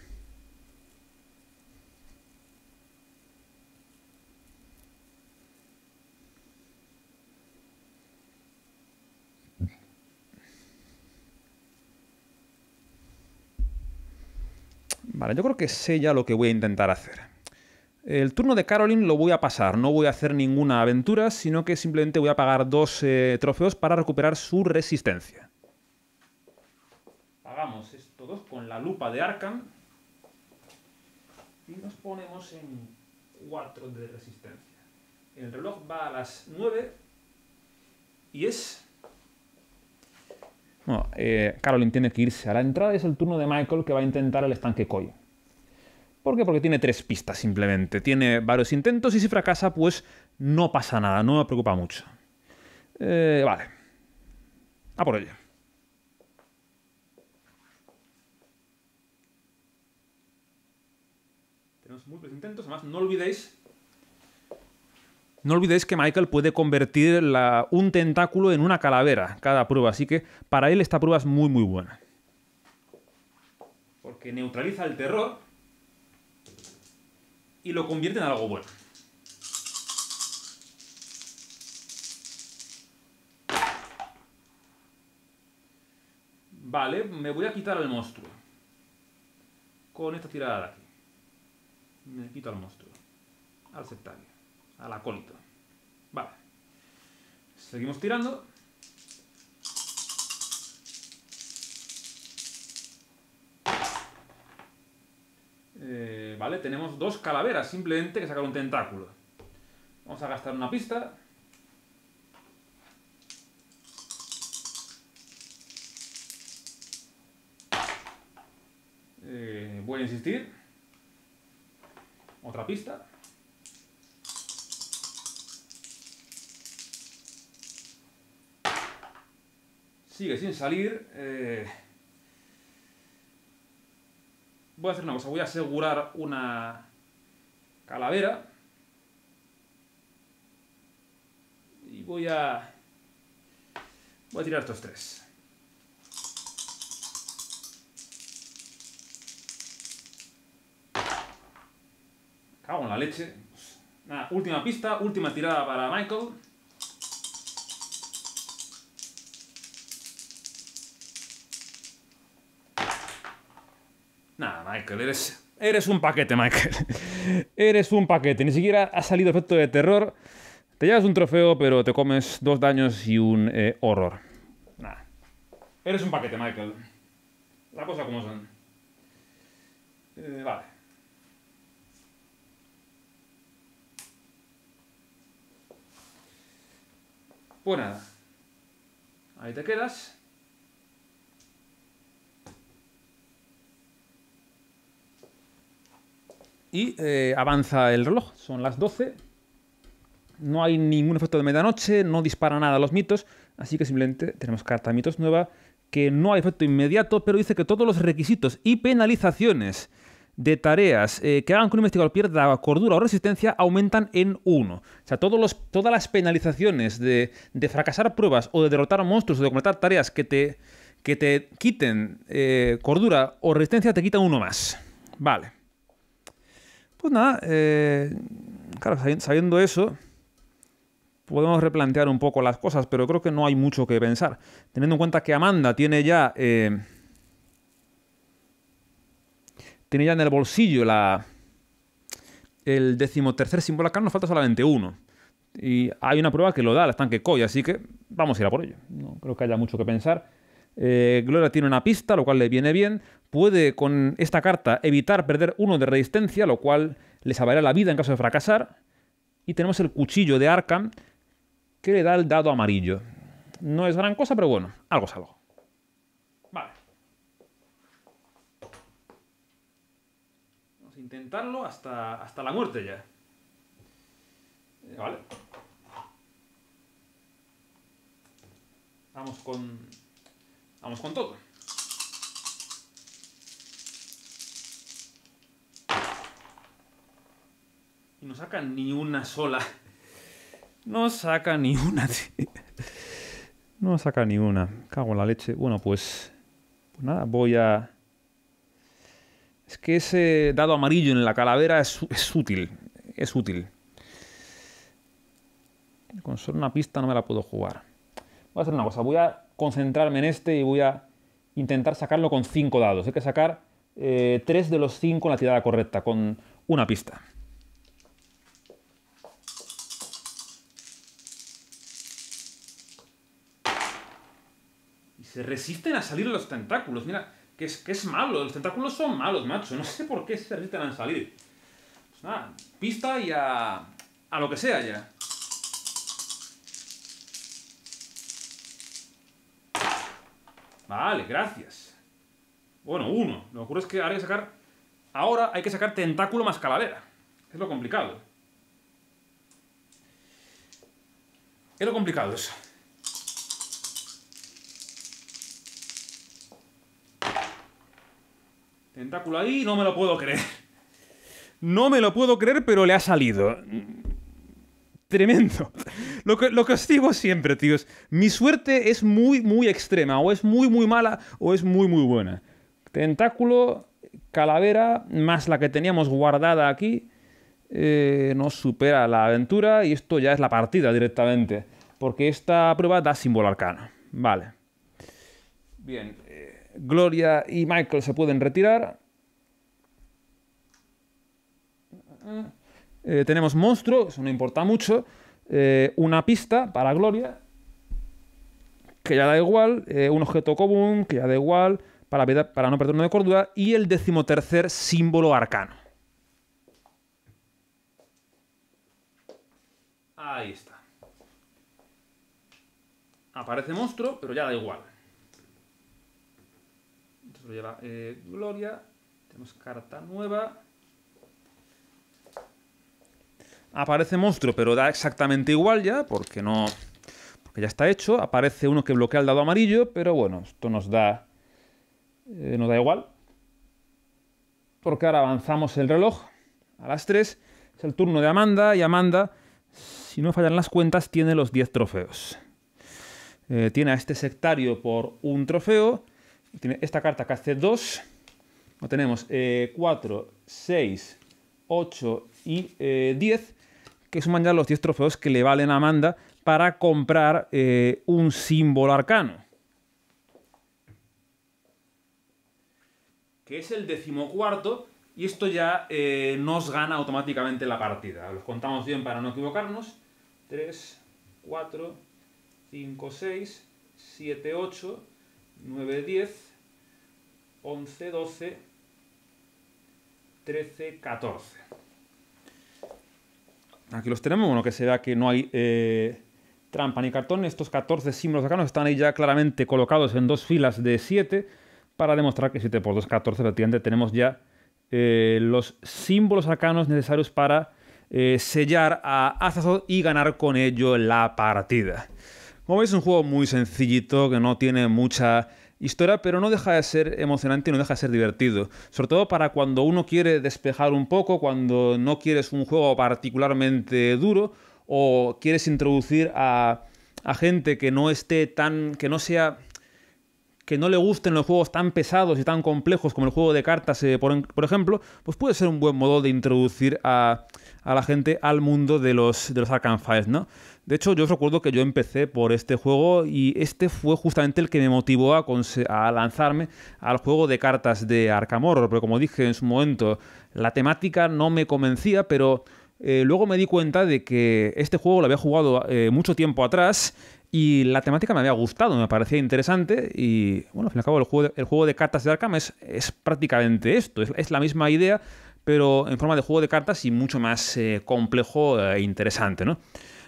yo creo que sé ya lo que voy a intentar hacer. El turno de Caroline lo voy a pasar, no voy a hacer ninguna aventura, sino que simplemente voy a pagar dos eh, trofeos para recuperar su resistencia. Pagamos estos dos con la lupa de Arkham y nos ponemos en 4 de resistencia. El reloj va a las nueve y es bueno, eh, tiene que irse a la entrada es el turno de Michael que va a intentar el estanque Koi. ¿Por qué? Porque tiene tres pistas simplemente. Tiene varios intentos y si fracasa, pues no pasa nada, no me preocupa mucho. Eh, vale. A por ello. Tenemos múltiples intentos, además no olvidéis no olvidéis que Michael puede convertir un tentáculo en una calavera cada prueba, así que para él esta prueba es muy muy buena. Porque neutraliza el terror y lo convierte en algo bueno. Vale, me voy a quitar al monstruo. Con esta tirada de aquí. Me quito al monstruo. Al al acólito. Vale. Seguimos tirando. Eh, vale, tenemos dos calaveras, simplemente que sacar un tentáculo. Vamos a gastar una pista. Eh, voy a insistir. Otra pista. sigue sin salir. Eh, voy a hacer una cosa, voy a asegurar una calavera. Y voy a... Voy a tirar estos tres. Cago en la leche. Nada, última pista, última tirada para Michael. Michael, eres, eres un paquete, Michael. eres un paquete. Ni siquiera ha salido efecto de terror. Te llevas un trofeo, pero te comes dos daños y un eh, horror. Nada. Eres un paquete, Michael. La cosa como son. Eh, vale. Pues nada. Ahí te quedas. Y eh, avanza el reloj, son las 12. No hay ningún efecto de medianoche, no dispara nada a los mitos, así que simplemente tenemos carta de mitos nueva, que no hay efecto inmediato, pero dice que todos los requisitos y penalizaciones de tareas eh, que hagan que un investigador pierda cordura o resistencia aumentan en uno O sea, todos los, todas las penalizaciones de, fracasar pruebas o de derrotar monstruos o de completar tareas que te, que te quiten eh, cordura o resistencia te quitan uno más. Vale. Pues nada, eh, claro, sabiendo eso, podemos replantear un poco las cosas, pero creo que no hay mucho que pensar. Teniendo en cuenta que Amanda tiene ya. Eh, tiene ya en el bolsillo la. El decimotercer símbolo acá nos falta solamente uno. Y hay una prueba que lo da la estanque Koi, así que vamos a ir a por ello. No creo que haya mucho que pensar. Eh, Gloria tiene una pista, lo cual le viene bien puede con esta carta evitar perder uno de resistencia, lo cual le salvará la vida en caso de fracasar. Y tenemos el cuchillo de Arkham, que le da el dado amarillo. No es gran cosa, pero bueno, algo es algo. Vale. Vamos a intentarlo hasta, hasta la muerte ya. Vale. Vamos con... Vamos con todo. Y no saca ni una sola. No saca ni una, tío. No saca ni una. Cago en la leche. Bueno, pues. Pues nada, voy a. Es que ese dado amarillo en la calavera es, útil. Es útil. Con solo una pista no me la puedo jugar. Voy a hacer una cosa. Voy a concentrarme en este y voy a intentar sacarlo con cinco dados. Hay que sacar eh, tres de los cinco en la tirada correcta, con una pista. se resisten a salir los tentáculos. Mira, que es, que es malo. Los tentáculos son malos, macho. No sé por qué se resisten a salir. Pues nada, pista y a, a lo que sea ya. Vale, gracias. Bueno, uno. Lo que ocurre es que ahora hay que sacar... Ahora hay que sacar tentáculo más calavera. Es lo complicado. Es lo complicado eso. Tentáculo ahí, no me lo puedo creer. No me lo puedo creer, pero le ha salido. Tremendo. Lo que, lo que os digo siempre, tíos. Mi suerte es muy, muy extrema. O es muy, muy mala, o es muy, muy buena. Tentáculo, calavera, más la que teníamos guardada aquí, eh, nos supera la aventura y esto ya es la partida directamente. Porque esta prueba da símbolo arcano. Vale. Bien. Gloria y Michael se pueden retirar. Eh, tenemos monstruo, eso no importa mucho. Eh, una pista para Gloria, que ya da igual. Eh, un objeto común, que ya da igual. Para, no perder de cordura. Y el decimotercer símbolo arcano. Ahí está. Aparece monstruo, pero ya da igual lo lleva eh, Gloria. Tenemos carta nueva. Aparece monstruo, pero da exactamente igual ya, porque no. Porque ya está hecho. Aparece uno que bloquea el dado amarillo, pero bueno, esto nos da. Eh, nos da igual. Porque ahora avanzamos el reloj a las 3. Es el turno de Amanda, y Amanda, si no fallan las cuentas, tiene los 10 trofeos. Eh, tiene a este sectario por un trofeo, tiene esta carta que hace 2. Lo tenemos 4, 6, 8 y 10, eh, que suman ya los 10 trofeos que le valen a Amanda para comprar eh, un símbolo arcano. Que es el decimocuarto, y esto ya eh, nos gana automáticamente la partida. Los contamos bien para no equivocarnos. 3, 4, 5, 6, 7, 8, 9, 10, 11, 12, 13, 14. Aquí los tenemos, bueno, que se vea que no hay eh, trampa ni cartón. Estos 14 símbolos acá están ahí ya claramente colocados en dos filas de 7 para demostrar que 7 por 2 14, efectivamente tenemos ya eh, los símbolos arcanos necesarios para eh, sellar a Azazot y ganar con ello la partida. Como es un juego muy sencillito, que no tiene mucha historia, pero no deja de ser emocionante y no deja de ser divertido. Sobre todo para cuando uno quiere despejar un poco, cuando no quieres un juego particularmente duro o quieres introducir a, gente que no esté tan. que no sea. que no le gusten los juegos tan pesados y tan complejos como el juego de cartas, eh, por, ejemplo, pues puede ser un buen modo de introducir a, la gente al mundo de los, de los Arkham Files, ¿no? De hecho, yo os recuerdo que yo empecé por este juego y este fue justamente el que me motivó a, lanzarme al juego de cartas de Arkham Horror, porque como dije en su momento, la temática no me convencía, pero eh, luego me di cuenta de que este juego lo había jugado eh, mucho tiempo atrás y la temática me había gustado, me parecía interesante y bueno, al fin y al cabo el juego de, el juego de cartas de Arkham es, prácticamente esto, es, la misma idea pero en forma de juego de cartas y mucho más eh, complejo e interesante, ¿no?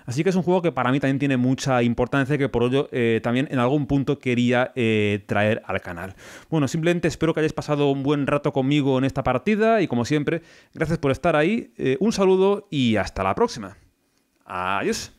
Así que es un juego que para mí también tiene mucha importancia, y que por ello eh, también en algún punto quería eh, traer al canal. Bueno, simplemente espero que hayáis pasado un buen rato conmigo en esta partida y como siempre, gracias por estar ahí, eh, un saludo y hasta la próxima. Adiós.